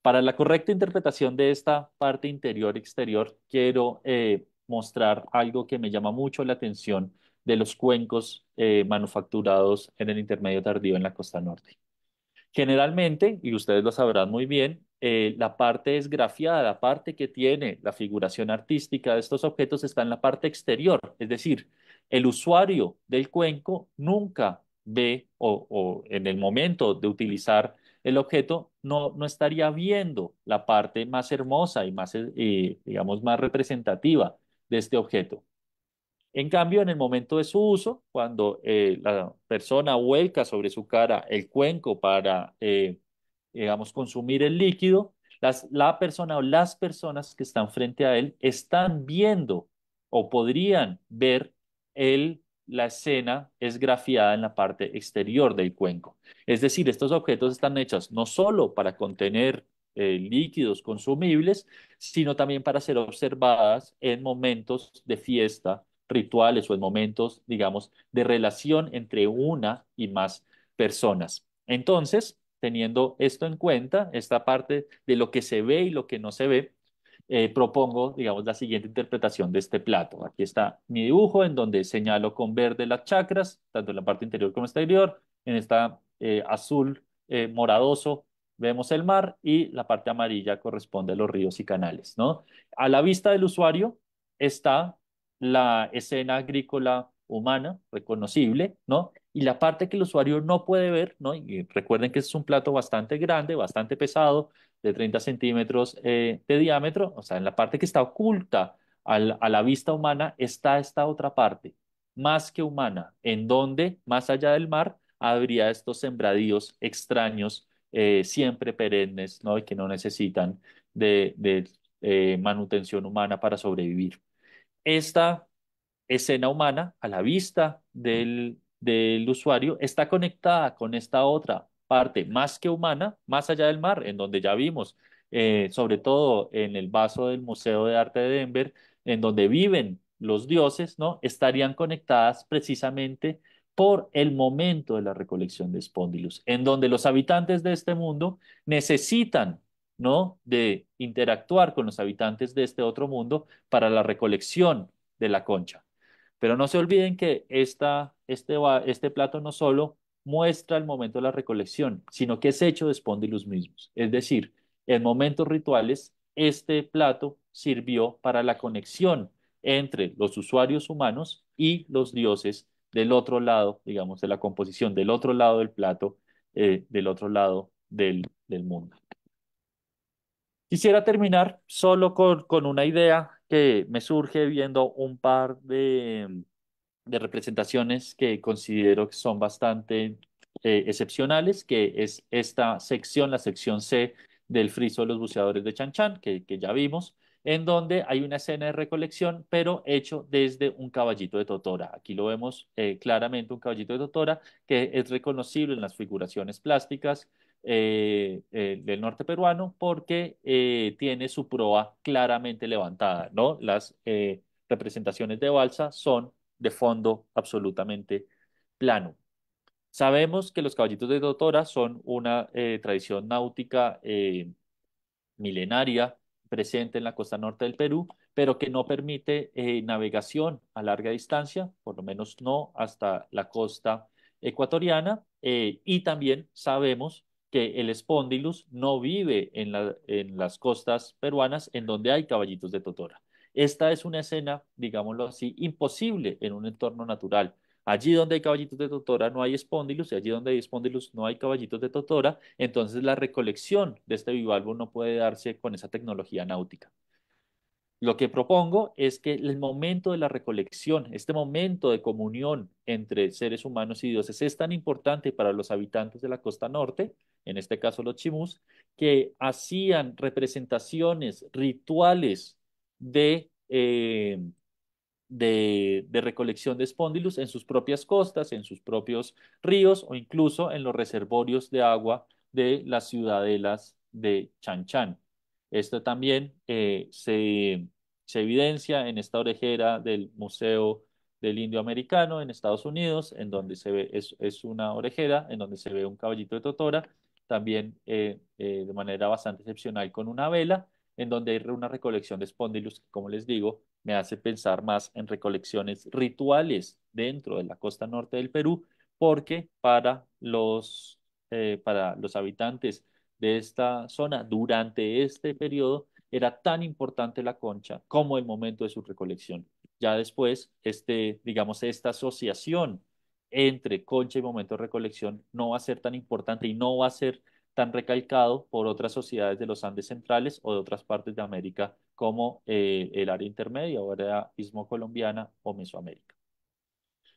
Para la correcta interpretación de esta parte interior-exterior, quiero eh, mostrar algo que me llama mucho la atención de los cuencos eh, manufacturados en el intermedio tardío en la costa norte. Generalmente, y ustedes lo sabrán muy bien, eh, la parte esgrafiada, la parte que tiene la figuración artística de estos objetos está en la parte exterior, es decir, el usuario del cuenco nunca ve o, en el momento de utilizar el objeto no, estaría viendo la parte más hermosa y más, eh, digamos, más representativa de este objeto. En cambio, en el momento de su uso, cuando eh, la persona vuelca sobre su cara el cuenco para, eh, digamos, consumir el líquido, las, la persona o las personas que están frente a él están viendo o podrían ver el, la escena esgrafiada en la parte exterior del cuenco. Es decir, estos objetos están hechos no solo para contener eh, líquidos consumibles, sino también para ser observadas en momentos de fiesta rituales o en momentos, digamos, de relación entre una y más personas. Entonces, teniendo esto en cuenta, esta parte de lo que se ve y lo que no se ve, eh, propongo, digamos, la siguiente interpretación de este plato. Aquí está mi dibujo en donde señalo con verde las chacras, tanto en la parte interior como exterior. En esta eh, azul eh, moradoso vemos el mar y la parte amarilla corresponde a los ríos y canales. ¿no? A la vista del usuario está la escena agrícola humana reconocible, ¿no? Y la parte que el usuario no puede ver, ¿no? Y recuerden que es un plato bastante grande, bastante pesado, de 30 centímetros eh, de diámetro, o sea, en la parte que está oculta a la vista humana está esta otra parte, más que humana, en donde, más allá del mar, habría estos sembradíos extraños, eh, siempre perennes, ¿no? Y que no necesitan de, eh, manutención humana para sobrevivir esta escena humana a la vista del, usuario está conectada con esta otra parte más que humana, más allá del mar, en donde ya vimos, eh, sobre todo en el vaso del Museo de Arte de Denver, en donde viven los dioses, ¿no? Estarían conectadas precisamente por el momento de la recolección de Spondylus, en donde los habitantes de este mundo necesitan ¿no? de interactuar con los habitantes de este otro mundo para la recolección de la concha. Pero no se olviden que esta, este, este plato no solo muestra el momento de la recolección, sino que es hecho de los mismos. Es decir, en momentos rituales, este plato sirvió para la conexión entre los usuarios humanos y los dioses del otro lado, digamos, de la composición, del otro lado del plato, eh, del otro lado del mundo. Quisiera terminar solo con, con una idea que me surge viendo un par de, de representaciones que considero que son bastante eh, excepcionales, que es esta sección, la sección C del friso de los buceadores de Chan Chan, que, que ya vimos, en donde hay una escena de recolección, pero hecho desde un caballito de Totora. Aquí lo vemos eh, claramente, un caballito de Totora que es reconocible en las figuraciones plásticas eh, eh, del norte peruano porque eh, tiene su proa claramente levantada, ¿no? Las representaciones de balsa son de fondo absolutamente plano. Sabemos que los caballitos de doctora son una tradición náutica milenaria presente en la costa norte del Perú, pero que no permite navegación a larga distancia, por lo menos no hasta la costa ecuatoriana, y también sabemos el Spondylus no vive en, en las costas peruanas en donde hay caballitos de totora. Esta es una escena, digámoslo así, imposible en un entorno natural. Allí donde hay caballitos de totora no hay Spondylus y allí donde hay Spondylus no hay caballitos de totora, entonces la recolección de este bivalvo no puede darse con esa tecnología náutica. Lo que propongo es que el momento de la recolección, este momento de comunión entre seres humanos y dioses es tan importante para los habitantes de la costa norte, en este caso los chimús, que hacían representaciones, rituales de, eh, recolección de espóndilos en sus propias costas, en sus propios ríos o incluso en los reservorios de agua de las ciudadelas de Chan Chan. Esto también eh, se, evidencia en esta orejera del Museo del Indio Americano en Estados Unidos, en donde se ve, es, una orejera, en donde se ve un caballito de totora, también eh, eh, de manera bastante excepcional con una vela, en donde hay una recolección de espóndilos que, como les digo, me hace pensar más en recolecciones rituales dentro de la costa norte del Perú, porque para los, para los habitantes de esta zona durante este periodo era tan importante la concha como el momento de su recolección. Ya después, este, digamos, esta asociación entre concha y momento de recolección no va a ser tan importante y no va a ser tan recalcado por otras sociedades de los Andes centrales o de otras partes de América como eh, el área intermedia o área ismo colombiana o Mesoamérica.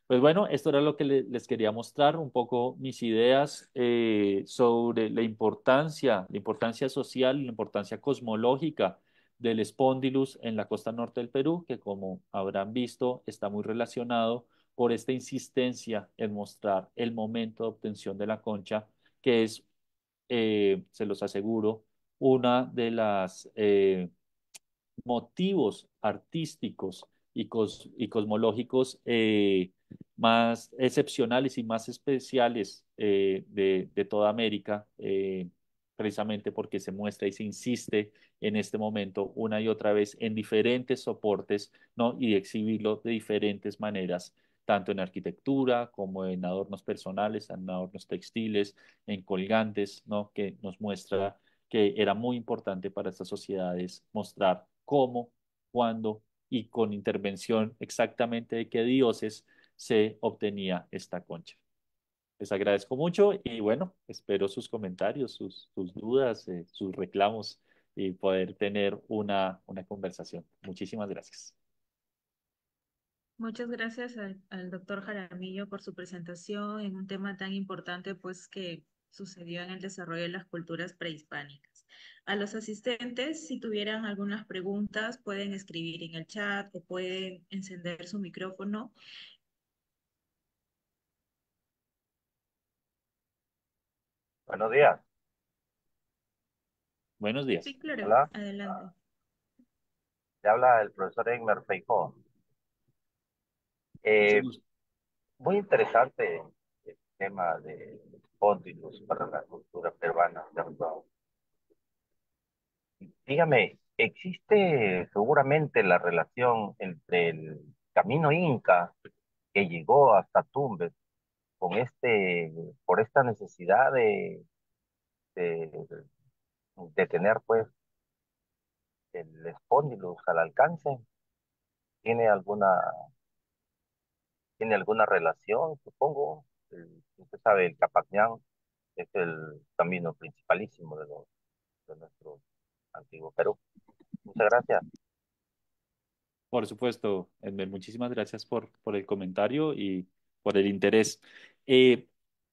Pues bueno, esto era lo que les quería mostrar, un poco mis ideas eh, sobre la importancia, la importancia social y la importancia cosmológica del Spondylus en la costa norte del Perú, que como habrán visto está muy relacionado por esta insistencia en mostrar el momento de obtención de la concha, que es, eh, se los aseguro, una de los eh, motivos artísticos y, cosmológicos eh, más excepcionales y más especiales eh, de, toda América, eh, precisamente porque se muestra y se insiste en este momento una y otra vez en diferentes soportes y exhibirlo de diferentes maneras tanto en arquitectura como en adornos personales, en adornos textiles, en colgantes, ¿no? que nos muestra que era muy importante para estas sociedades mostrar cómo, cuándo y con intervención exactamente de qué dioses se obtenía esta concha. Les agradezco mucho y bueno, espero sus comentarios, sus, dudas, eh, sus reclamos y poder tener una, una conversación. Muchísimas gracias. Muchas gracias al, al, doctor Jaramillo por su presentación en un tema tan importante pues que sucedió en el desarrollo de las culturas prehispánicas. A los asistentes, si tuvieran algunas preguntas, pueden escribir en el chat o pueden encender su micrófono. Buenos días. Buenos días. Sí, claro. Adelante. Le habla el profesor Egmer Feijó. Eh, muy interesante el tema de fondos para la cultura peruana. ¿cierto? dígame, existe seguramente la relación entre el camino inca que llegó hasta Tumbes con este, por esta necesidad de, de, tener pues el espondilus al alcance? ¿Tiene alguna, tiene alguna relación, supongo? usted sabe, el Capacñán es el camino principalísimo de, los, de nuestros Antiguo Perú. Muchas gracias. Por supuesto, Edmer, muchísimas gracias por, el comentario y por el interés. Eh,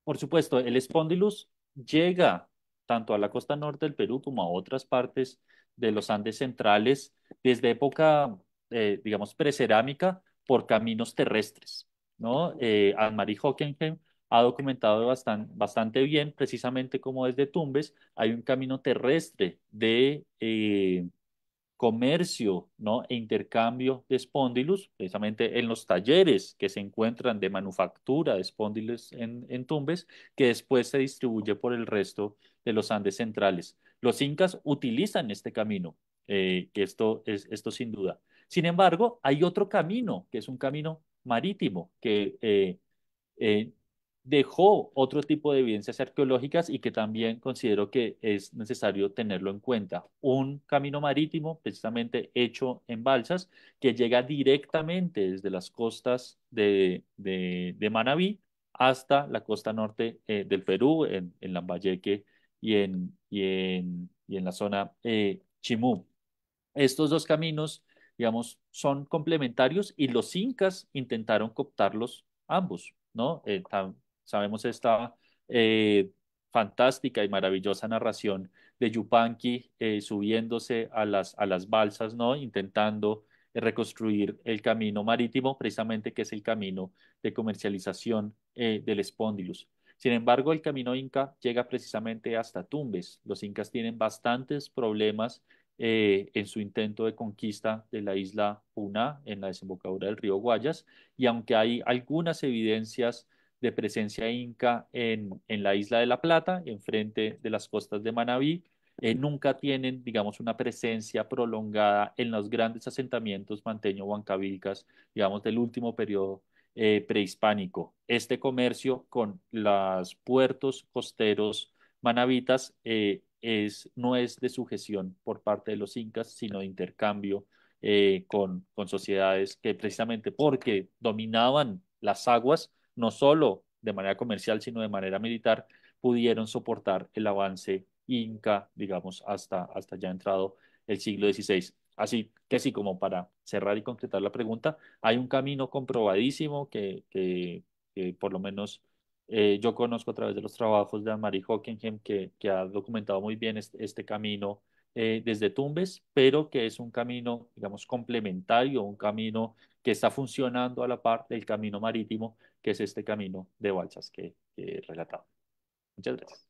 por supuesto, el Spondylus llega tanto a la costa norte del Perú como a otras partes de los Andes centrales desde época, eh, digamos, precerámica por caminos terrestres. ¿no? Eh, ha documentado bastante, bastante bien, precisamente como desde Tumbes hay un camino terrestre de eh, comercio ¿no? e intercambio de espóndilos, precisamente en los talleres que se encuentran de manufactura de espóndilos en, Tumbes, que después se distribuye por el resto de los Andes centrales. Los incas utilizan este camino, eh, esto, es, esto sin duda. Sin embargo, hay otro camino, que es un camino marítimo, que eh, dejó otro tipo de evidencias arqueológicas y que también considero que es necesario tenerlo en cuenta. Un camino marítimo precisamente hecho en balsas que llega directamente desde las costas de, de, Manabí hasta la costa norte eh, del Perú, en, Lambayeque y en, y en, la zona eh, Chimú. Estos dos caminos, digamos, son complementarios y los incas intentaron cooptarlos ambos. ¿no? Eh, Sabemos esta eh, fantástica y maravillosa narración de Yupanqui eh, subiéndose a las, balsas, ¿no? Intentando reconstruir el camino marítimo, precisamente que es el camino de comercialización eh, del Spondylus. Sin embargo, el camino inca llega precisamente hasta Tumbes. Los incas tienen bastantes problemas en su intento de conquista de la isla Puna, en la desembocadura del río Guayas, y aunque hay algunas evidencias de presencia inca en, la isla de La Plata, enfrente de las costas de Manabí. Eh, nunca tienen, digamos, una presencia prolongada en los grandes asentamientos manteño-huancavilcas, digamos, del último periodo eh, prehispánico. Este comercio con los puertos costeros manabitas eh, es, no es de sujeción por parte de los incas, sino de intercambio con, con sociedades que precisamente porque dominaban las aguas, no solo de manera comercial, sino de manera militar, pudieron soportar el avance inca, digamos, hasta, hasta ya entrado el siglo XVI. Así que sí, como para cerrar y concretar la pregunta, hay un camino comprobadísimo que, que, por lo menos eh, yo conozco a través de los trabajos de Anne-Marie Hockenheim, que, que, ha documentado muy bien este, este camino eh, desde Tumbes, pero que es un camino, digamos, complementario, un camino que está funcionando a la par del camino marítimo, que es este camino de balsas que, que he relatado. Muchas gracias.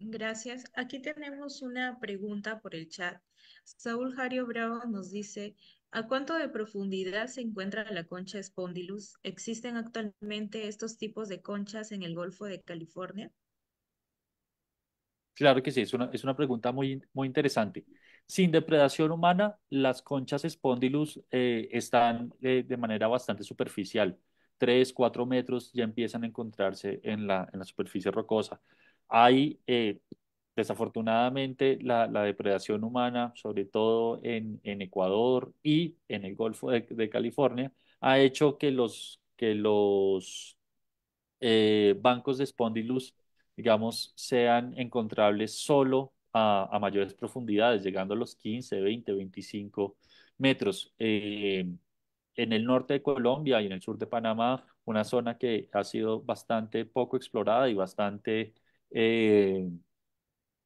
Gracias. Aquí tenemos una pregunta por el chat. Saúl Jario Bravo nos dice, ¿a cuánto de profundidad se encuentra la concha Spondylus? ¿Existen actualmente estos tipos de conchas en el Golfo de California? Claro que sí, es una, pregunta muy, muy interesante. Sin depredación humana, las conchas espondilus eh, están eh, de manera bastante superficial. Tres, cuatro metros ya empiezan a encontrarse en la, superficie rocosa. Hay, eh, desafortunadamente, la, depredación humana, sobre todo en, Ecuador y en el Golfo de, California, ha hecho que los, que los bancos de espondilus digamos, sean encontrables solo a, mayores profundidades, llegando a los 15, 20, 25 metros. Eh, en el norte de Colombia y en el sur de Panamá, una zona que ha sido bastante poco explorada y bastante, eh,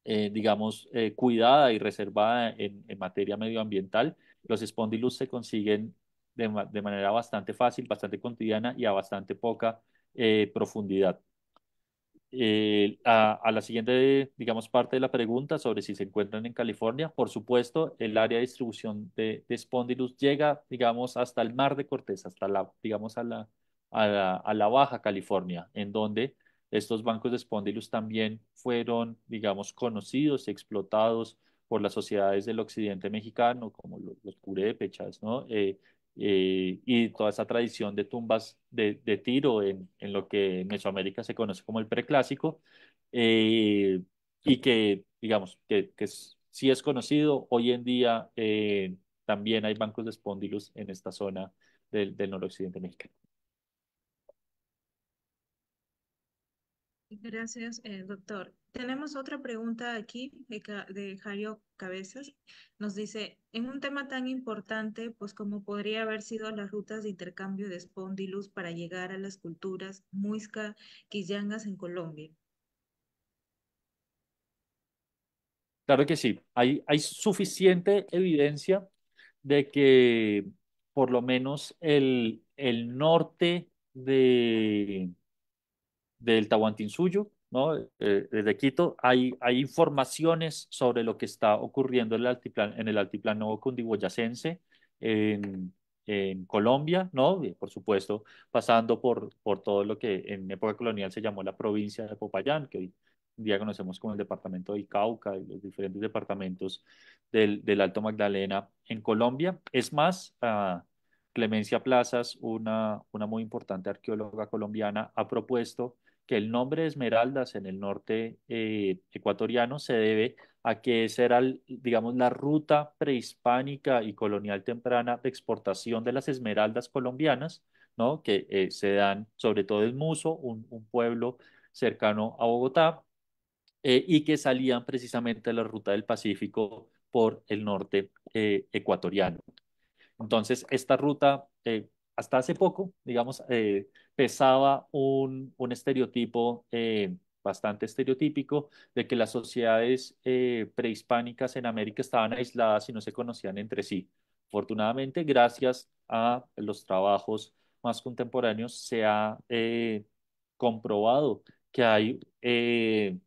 eh, digamos, cuidada y reservada en, materia medioambiental. Los espondilus se consiguen de manera bastante fácil, bastante cotidiana y a bastante poca profundidad. Eh, a, la siguiente, digamos, parte de la pregunta sobre si se encuentran en California, por supuesto, el área de distribución de, de Spondylus llega, digamos, hasta el mar de Cortés, hasta la, digamos, a la, a la, Baja California, en donde estos bancos de Spondylus también fueron, digamos, conocidos, explotados por las sociedades del occidente mexicano, como los, los ¿no? Eh, eh, y toda esa tradición de tumbas de, tiro en, lo que en Mesoamérica se conoce como el preclásico, eh, y que, digamos, que, que es, sí es conocido. Hoy en día eh, también hay bancos de espóndilos en esta zona del, del noroccidente mexicano. Gracias, eh, doctor. Tenemos otra pregunta aquí de, Jario Cabezas. Nos dice, en un tema tan importante, pues como podría haber sido las rutas de intercambio de espondilus para llegar a las culturas muisca, quillangas en Colombia. Claro que sí, hay, hay suficiente evidencia de que por lo menos el norte de, del Tahuantinsuyo, ¿no? Eh, desde Quito, hay, hay informaciones sobre lo que está ocurriendo en el altiplano, en el altiplano cundiboyacense, en, Colombia, ¿no? por supuesto, pasando por, por todo lo que en época colonial se llamó la provincia de Popayán, que hoy día conocemos como el departamento de Cauca y los diferentes departamentos del, Alto Magdalena en Colombia. Es más, Clemencia Plazas, una, una muy importante arqueóloga colombiana, ha propuesto que el nombre de Esmeraldas en el norte eh, ecuatoriano se debe a que esa era, digamos, la ruta prehispánica y colonial temprana de exportación de las esmeraldas colombianas, ¿no? que eh, se dan sobre todo en Muso, un, pueblo cercano a Bogotá, eh, y que salían precisamente de la ruta del Pacífico por el norte ecuatoriano. Entonces, esta ruta, hasta hace poco, digamos, pesaba un, estereotipo eh, bastante estereotípico de que las sociedades eh, prehispánicas en América estaban aisladas y no se conocían entre sí. Afortunadamente, gracias a los trabajos más contemporáneos, se ha eh, comprobado que hay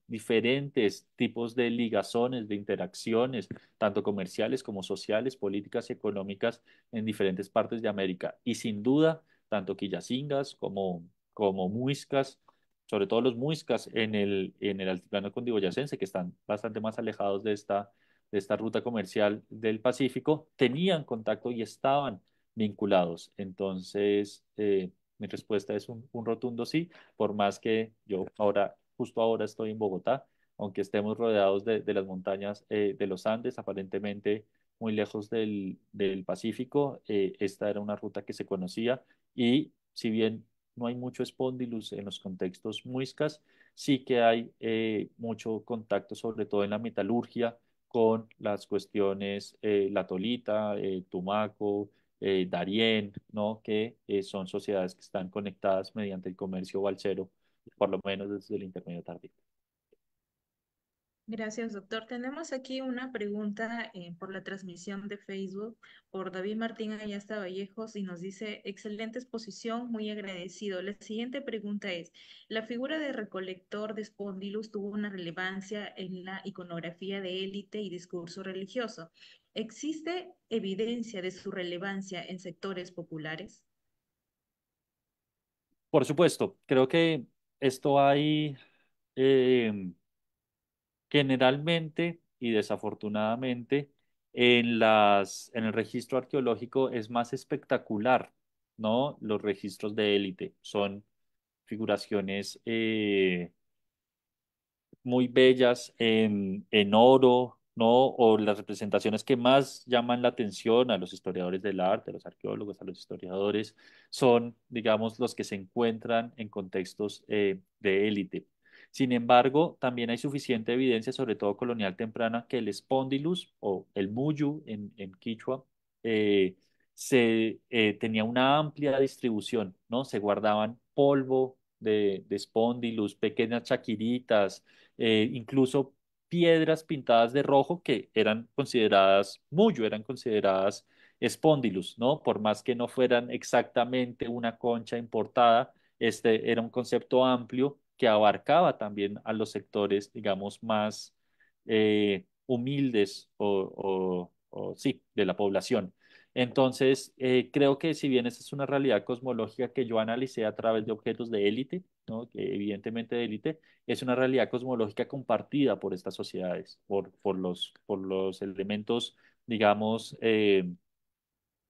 diferentes tipos de ligazones, de interacciones, tanto comerciales como sociales, políticas y económicas en diferentes partes de América. Y sin duda, tanto quillacingas como, como muiscas, sobre todo los muiscas en el, en el altiplano condiboyacense, que están bastante más alejados de esta, de esta ruta comercial del Pacífico, tenían contacto y estaban vinculados. Entonces, eh, mi respuesta es un, rotundo sí, por más que yo ahora, justo ahora estoy en Bogotá, aunque estemos rodeados de, de las montañas eh, de los Andes, aparentemente muy lejos del, del Pacífico, eh, esta era una ruta que se conocía y si bien no hay mucho espondilus en los contextos muiscas, sí que hay eh, mucho contacto, sobre todo en la metalurgia, con las cuestiones eh, La Tolita, eh, Tumaco, eh, Darién, ¿no? que son sociedades que están conectadas mediante el comercio balsero, por lo menos desde el intermedio tardío. Gracias, doctor. Tenemos aquí una pregunta eh, por la transmisión de Facebook por David Martín Ayasta Vallejos y nos dice, excelente exposición, muy agradecido. La siguiente pregunta es, ¿la figura de recolector de Spondylus tuvo una relevancia en la iconografía de élite y discurso religioso? ¿Existe evidencia de su relevancia en sectores populares? Por supuesto, creo que esto hay... Em, Generalmente y desafortunadamente en, en el registro arqueológico es más espectacular, ¿no? Los registros de élite son figuraciones eh, muy bellas en, oro, ¿no? O las representaciones que más llaman la atención a los historiadores del arte, a los arqueólogos, a los historiadores, son, digamos, los que se encuentran en contextos eh, de élite. Sin embargo, también hay suficiente evidencia, sobre todo colonial temprana, que el Spondylus o el Muyu en, en Quichua eh, se, eh, tenía una amplia distribución, ¿no? Se guardaban polvo de, de Spondylus, pequeñas chaquiritas, eh, incluso piedras pintadas de rojo que eran consideradas Muyu, eran consideradas Spondylus, ¿no? Por más que no fueran exactamente una concha importada, este era un concepto amplio que abarcaba también a los sectores, digamos, más eh, humildes o, sí, de la población. Entonces, eh, creo que si bien esa es una realidad cosmológica que yo analicé a través de objetos de élite, evidentemente de élite, es una realidad cosmológica compartida por estas sociedades, por, por, los, por los elementos, digamos, eh,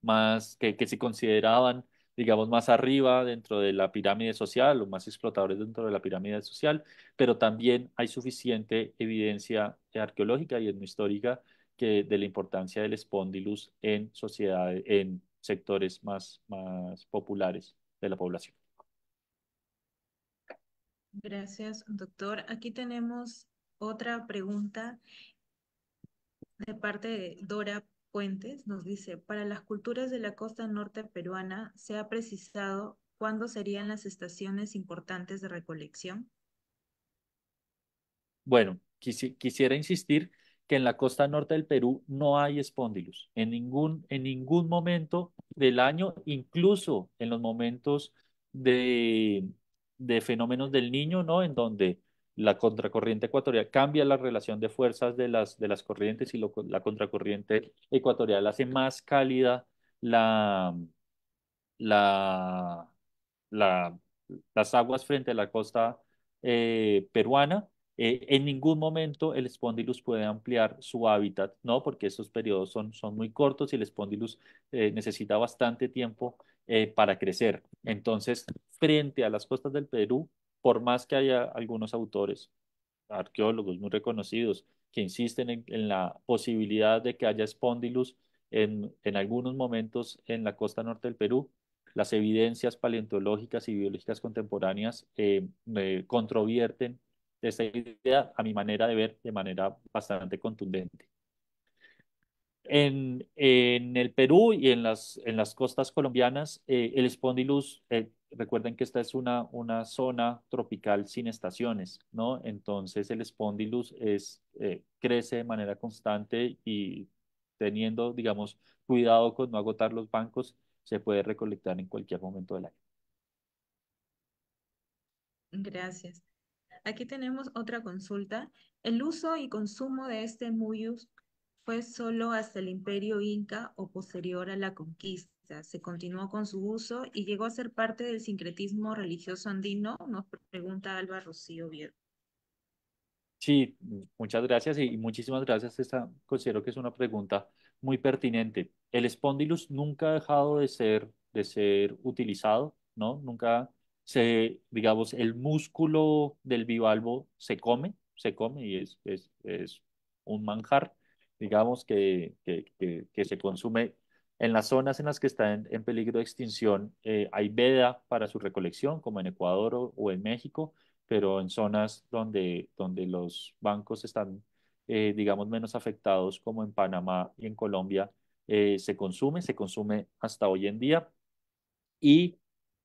más que, que se consideraban digamos, más arriba dentro de la pirámide social o más explotadores dentro de la pirámide social, pero también hay suficiente evidencia arqueológica y etnohistórica que, de la importancia del espondilus en sociedades, en sectores más, más populares de la población. Gracias, doctor. Aquí tenemos otra pregunta de parte de Dora Puentes nos dice, para las culturas de la costa norte peruana, ¿se ha precisado cuándo serían las estaciones importantes de recolección? Bueno, quisiera insistir que en la costa norte del Perú no hay espóndilos, en ningún, en ningún momento del año, incluso en los momentos de, de fenómenos del niño, ¿no? En donde la contracorriente ecuatorial cambia la relación de fuerzas de las, de las corrientes y la contracorriente ecuatorial hace más cálida la, la, las aguas frente a la costa eh, peruana. Eh, en ningún momento el Spondylus puede ampliar su hábitat, ¿no? Porque esos periodos son, son muy cortos y el Spondylus eh, necesita bastante tiempo para crecer. Entonces, frente a las costas del Perú, por más que haya algunos autores, arqueólogos muy reconocidos, que insisten en, la posibilidad de que haya espondilus en, en algunos momentos en la costa norte del Perú, las evidencias paleontológicas y biológicas contemporáneas eh, eh, controvierten esta idea, a mi manera de ver, de manera bastante contundente. En, el Perú y en las, en las costas colombianas, eh, el espondilus eh, recuerden que esta es una, una zona tropical sin estaciones, ¿no? Entonces el Spondylus es, eh, crece de manera constante y teniendo, digamos, cuidado con no agotar los bancos, se puede recolectar en cualquier momento del año. Gracias. Aquí tenemos otra consulta. ¿El uso y consumo de este muyus fue solo hasta el imperio inca o posterior a la conquista? Se continuó con su uso y llegó a ser parte del sincretismo religioso andino, nos pregunta Alba Rocío Vier. Sí, muchas gracias y muchísimas gracias. Esta considero que es una pregunta muy pertinente. El espondilus nunca ha dejado de ser, de ser utilizado, ¿no? Nunca se, digamos, el músculo del bivalvo se come, se come y es, un manjar, digamos, que, que se consume en las zonas en las que está en, peligro de extinción eh, hay veda para su recolección, como en Ecuador o, en México, pero en zonas donde, donde los bancos están, eh, digamos, menos afectados, como en Panamá y en Colombia, eh, se consume, se consume hasta hoy en día. Y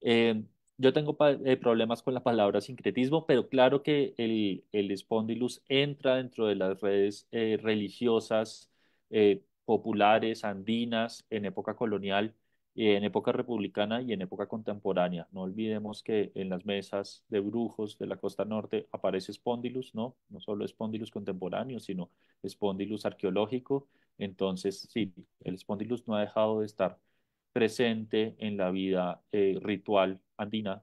em, yo tengo problemas con la palabra sincretismo, pero claro que el, el Spondylus entra dentro de las redes religiosas. Eh, populares, andinas, en época colonial, eh, en época republicana y en época contemporánea. No olvidemos que en las mesas de brujos de la costa norte aparece Spondylus, ¿no? No solo Spondylus contemporáneo, sino Spondylus arqueológico. Entonces, sí, el Spondylus no ha dejado de estar presente en la vida eh, ritual andina,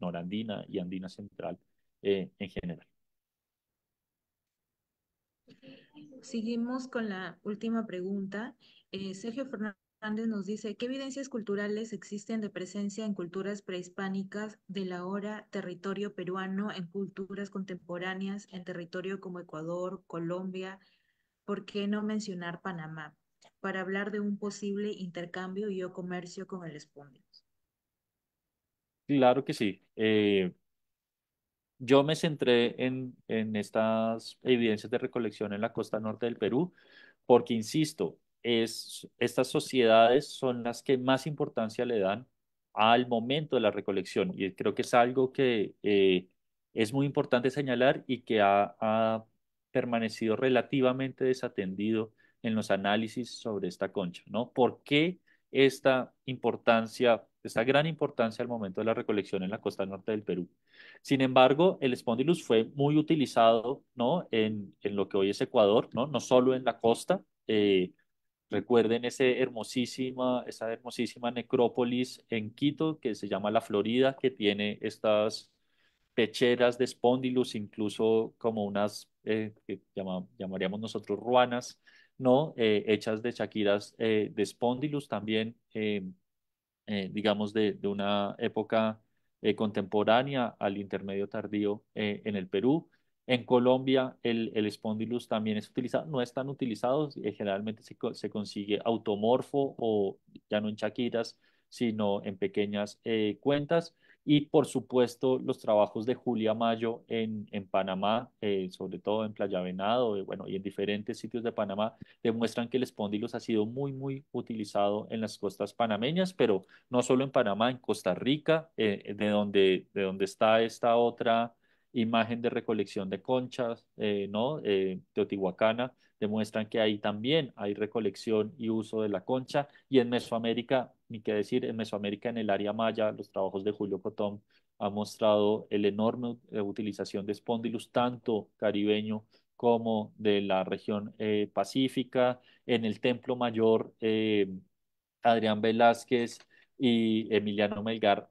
norandina y andina central eh, en general seguimos con la última pregunta. Eh, Sergio Fernández nos dice, ¿qué evidencias culturales existen de presencia en culturas prehispánicas del ahora territorio peruano, en culturas contemporáneas, en territorio como Ecuador, Colombia? ¿Por qué no mencionar Panamá? Para hablar de un posible intercambio y o comercio con el espóndilos. Claro que sí. Eh, yo me centré en, estas evidencias de recolección en la costa norte del Perú, porque, insisto, es, estas sociedades son las que más importancia le dan al momento de la recolección. Y creo que es algo que eh, es muy importante señalar y que ha, ha, permanecido relativamente desatendido en los análisis sobre esta concha, ¿no? ¿Por qué esta importancia esta gran importancia al momento de la recolección en la costa norte del Perú. Sin embargo, el Spondylus fue muy utilizado ¿no? en, en lo que hoy es Ecuador, no, no solo en la costa. Eh, recuerden ese hermosísima, esa hermosísima necrópolis en Quito que se llama La Florida, que tiene estas pecheras de Spondylus, incluso como unas eh, que llamaríamos nosotros ruanas, ¿no? Eh, hechas de chaquiras de Spondylus también eh, digamos, de, una época eh, contemporánea al intermedio tardío eh, en el Perú. En Colombia el, el espondilus también es utilizado, no es tan utilizado, generalmente se, se, consigue automorfo o ya no en chaquiras, sino en pequeñas cuentas y por supuesto los trabajos de Julia Mayo en, Panamá, eh, sobre todo en Playa Venado eh, bueno, y en diferentes sitios de Panamá, demuestran que el espondilos ha sido muy, muy utilizado en las costas panameñas, pero no solo en Panamá, en Costa Rica, eh, de, donde, de donde está esta otra imagen de recolección de conchas, ¿no? teotihuacana, demuestran que ahí también hay recolección y uso de la concha, y en Mesoamérica ni qué decir, en Mesoamérica, en el área maya, los trabajos de Julio Cotón han mostrado la enorme eh, utilización de espóndilos, tanto caribeño como de la región eh, pacífica. En el Templo Mayor, eh, Adrián Velázquez y Emiliano Melgar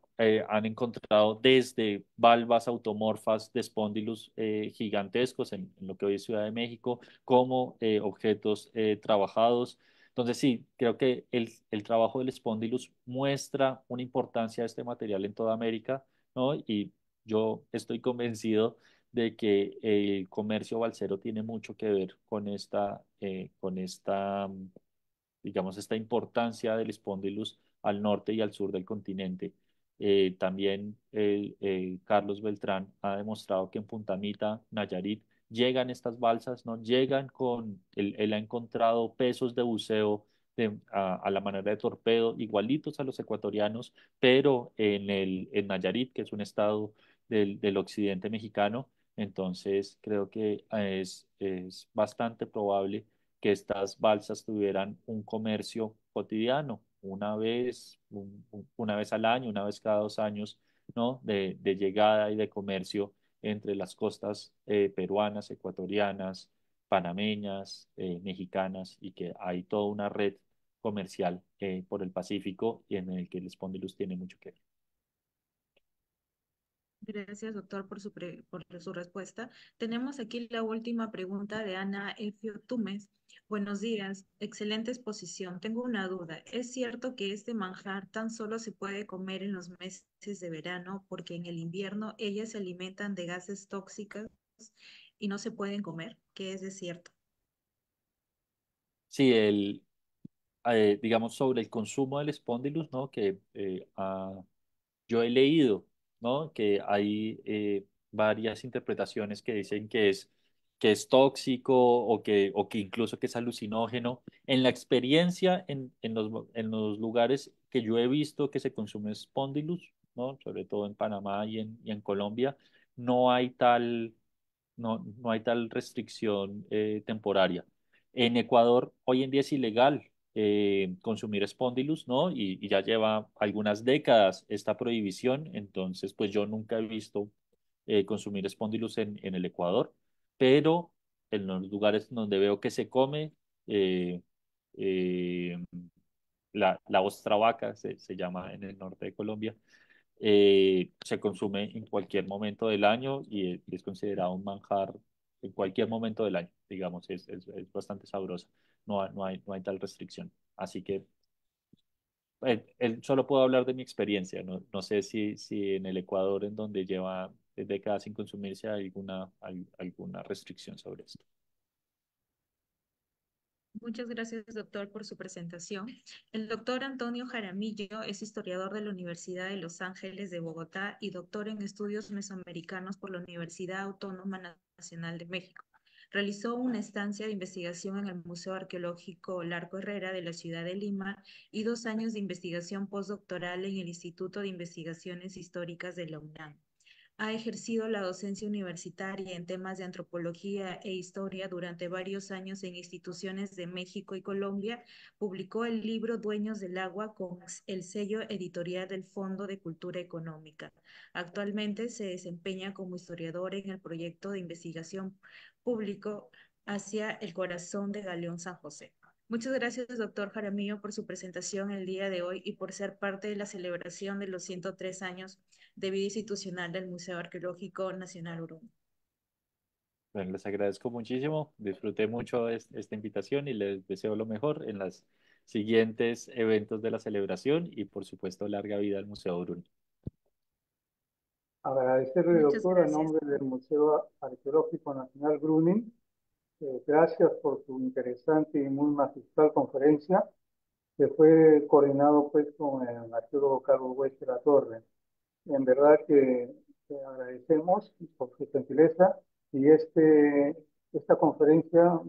han encontrado desde valvas automorfas de espóndilos gigantescos en, lo que hoy es Ciudad de México, como objetos trabajados. Entonces, sí, creo que el, trabajo del Spondylus muestra una importancia de este material en toda América, ¿no? Y yo estoy convencido de que el comercio balsero tiene mucho que ver con esta, eh, con esta, mm, digamos, esta importancia del Spondylus al norte y al sur del continente. Eh, también el, Carlos Beltrán ha demostrado que en Puntamita, Nayarit, llegan estas balsas, ¿no? Llegan con, él, ha encontrado pesos de buceo de, a, la manera de torpedo, igualitos a los ecuatorianos, pero en, el, en Nayarit, que es un estado del, del occidente mexicano, entonces creo que eh, es, es bastante probable que estas balsas tuvieran un comercio cotidiano, una vez, una vez al año, una vez cada dos años, ¿no? De, de llegada y de comercio entre las costas eh, peruanas, ecuatorianas, panameñas, eh, mexicanas, y que hay toda una red comercial eh, por el Pacífico y en el que el Spondylus tiene mucho que ver. Gracias, doctor, por su, respuesta. Tenemos aquí la última pregunta de Ana Elfio Buenos días, excelente exposición. Tengo una duda. ¿Es cierto que este manjar tan solo se puede comer en los meses de verano porque en el invierno ellas se alimentan de gases tóxicos y no se pueden comer? ¿Qué es de cierto? Sí, el, eh, digamos sobre el consumo del Spondylus, ¿no? Que eh, ah, yo he leído, ¿no? Que hay eh, varias interpretaciones que dicen que es que es tóxico o que, o que incluso que es alucinógeno. En la experiencia, en, en, los, en los lugares que yo he visto que se consume Spondylus, ¿no? sobre todo en Panamá y en, y en Colombia, no hay tal, no, no hay tal restricción eh, temporaria. En Ecuador hoy en día es ilegal eh, consumir Spondylus, ¿no? Y, ya lleva algunas décadas esta prohibición, entonces pues yo nunca he visto eh, consumir Spondylus en, en el Ecuador pero en los lugares donde veo que se come, eh, eh, la, ostra vaca se, llama en el norte de Colombia, eh, se consume en cualquier momento del año e, y es, considerado un manjar en cualquier momento del año, digamos, es, es, bastante sabrosa, no, no, hay, no hay tal restricción. Así que solo puedo hablar de mi experiencia, no, no sé si, si en el Ecuador, en donde lleva décadas sin consumirse alguna, alguna restricción sobre esto. Muchas gracias, doctor, por su presentación. El doctor Antonio Jaramillo es historiador de la Universidad de Los Ángeles de Bogotá y doctor en estudios mesoamericanos por la Universidad Autónoma Nacional de México. Realizó una estancia de investigación en el Museo Arqueológico Larco Herrera de la ciudad de Lima y dos años de investigación postdoctoral en el Instituto de Investigaciones Históricas de la UNAM ha ejercido la docencia universitaria en temas de antropología e historia durante varios años en instituciones de México y Colombia. Publicó el libro Dueños del Agua con el sello editorial del Fondo de Cultura Económica. Actualmente se desempeña como historiador en el proyecto de investigación público hacia el corazón de Galeón San José. Muchas gracias, doctor Jaramillo, por su presentación el día de hoy y por ser parte de la celebración de los 103 años de vida institucional del Museo Arqueológico Nacional Urum. Bueno, les agradezco muchísimo, disfruté mucho esta invitación y les deseo lo mejor en los siguientes eventos de la celebración y por supuesto larga vida al Museo Urum. Agradecerle, doctor, a nombre del Museo Arqueológico Nacional Bruning este, gracias por tu interesante y muy magistral conferencia, que fue coordinado pues con el arqueólogo Carlos Hues de la Torre. En verdad que te agradecemos por su gentileza y este, esta conferencia,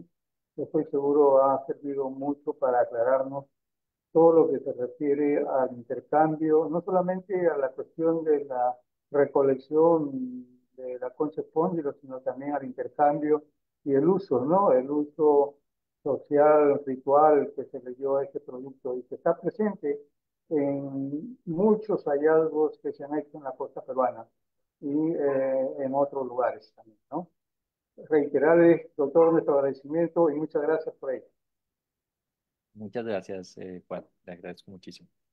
estoy seguro, ha servido mucho para aclararnos todo lo que se refiere al intercambio, no solamente a la cuestión de la recolección de la Concepción sino también al intercambio y el uso, ¿no? El uso social, ritual que se le dio a este producto y que está presente en muchos hallazgos que se han hecho en la costa peruana y eh, en otros lugares también, ¿no? Reiterarles, doctor, nuestro agradecimiento y muchas gracias por ello. Muchas gracias, eh, Juan. Le agradezco muchísimo.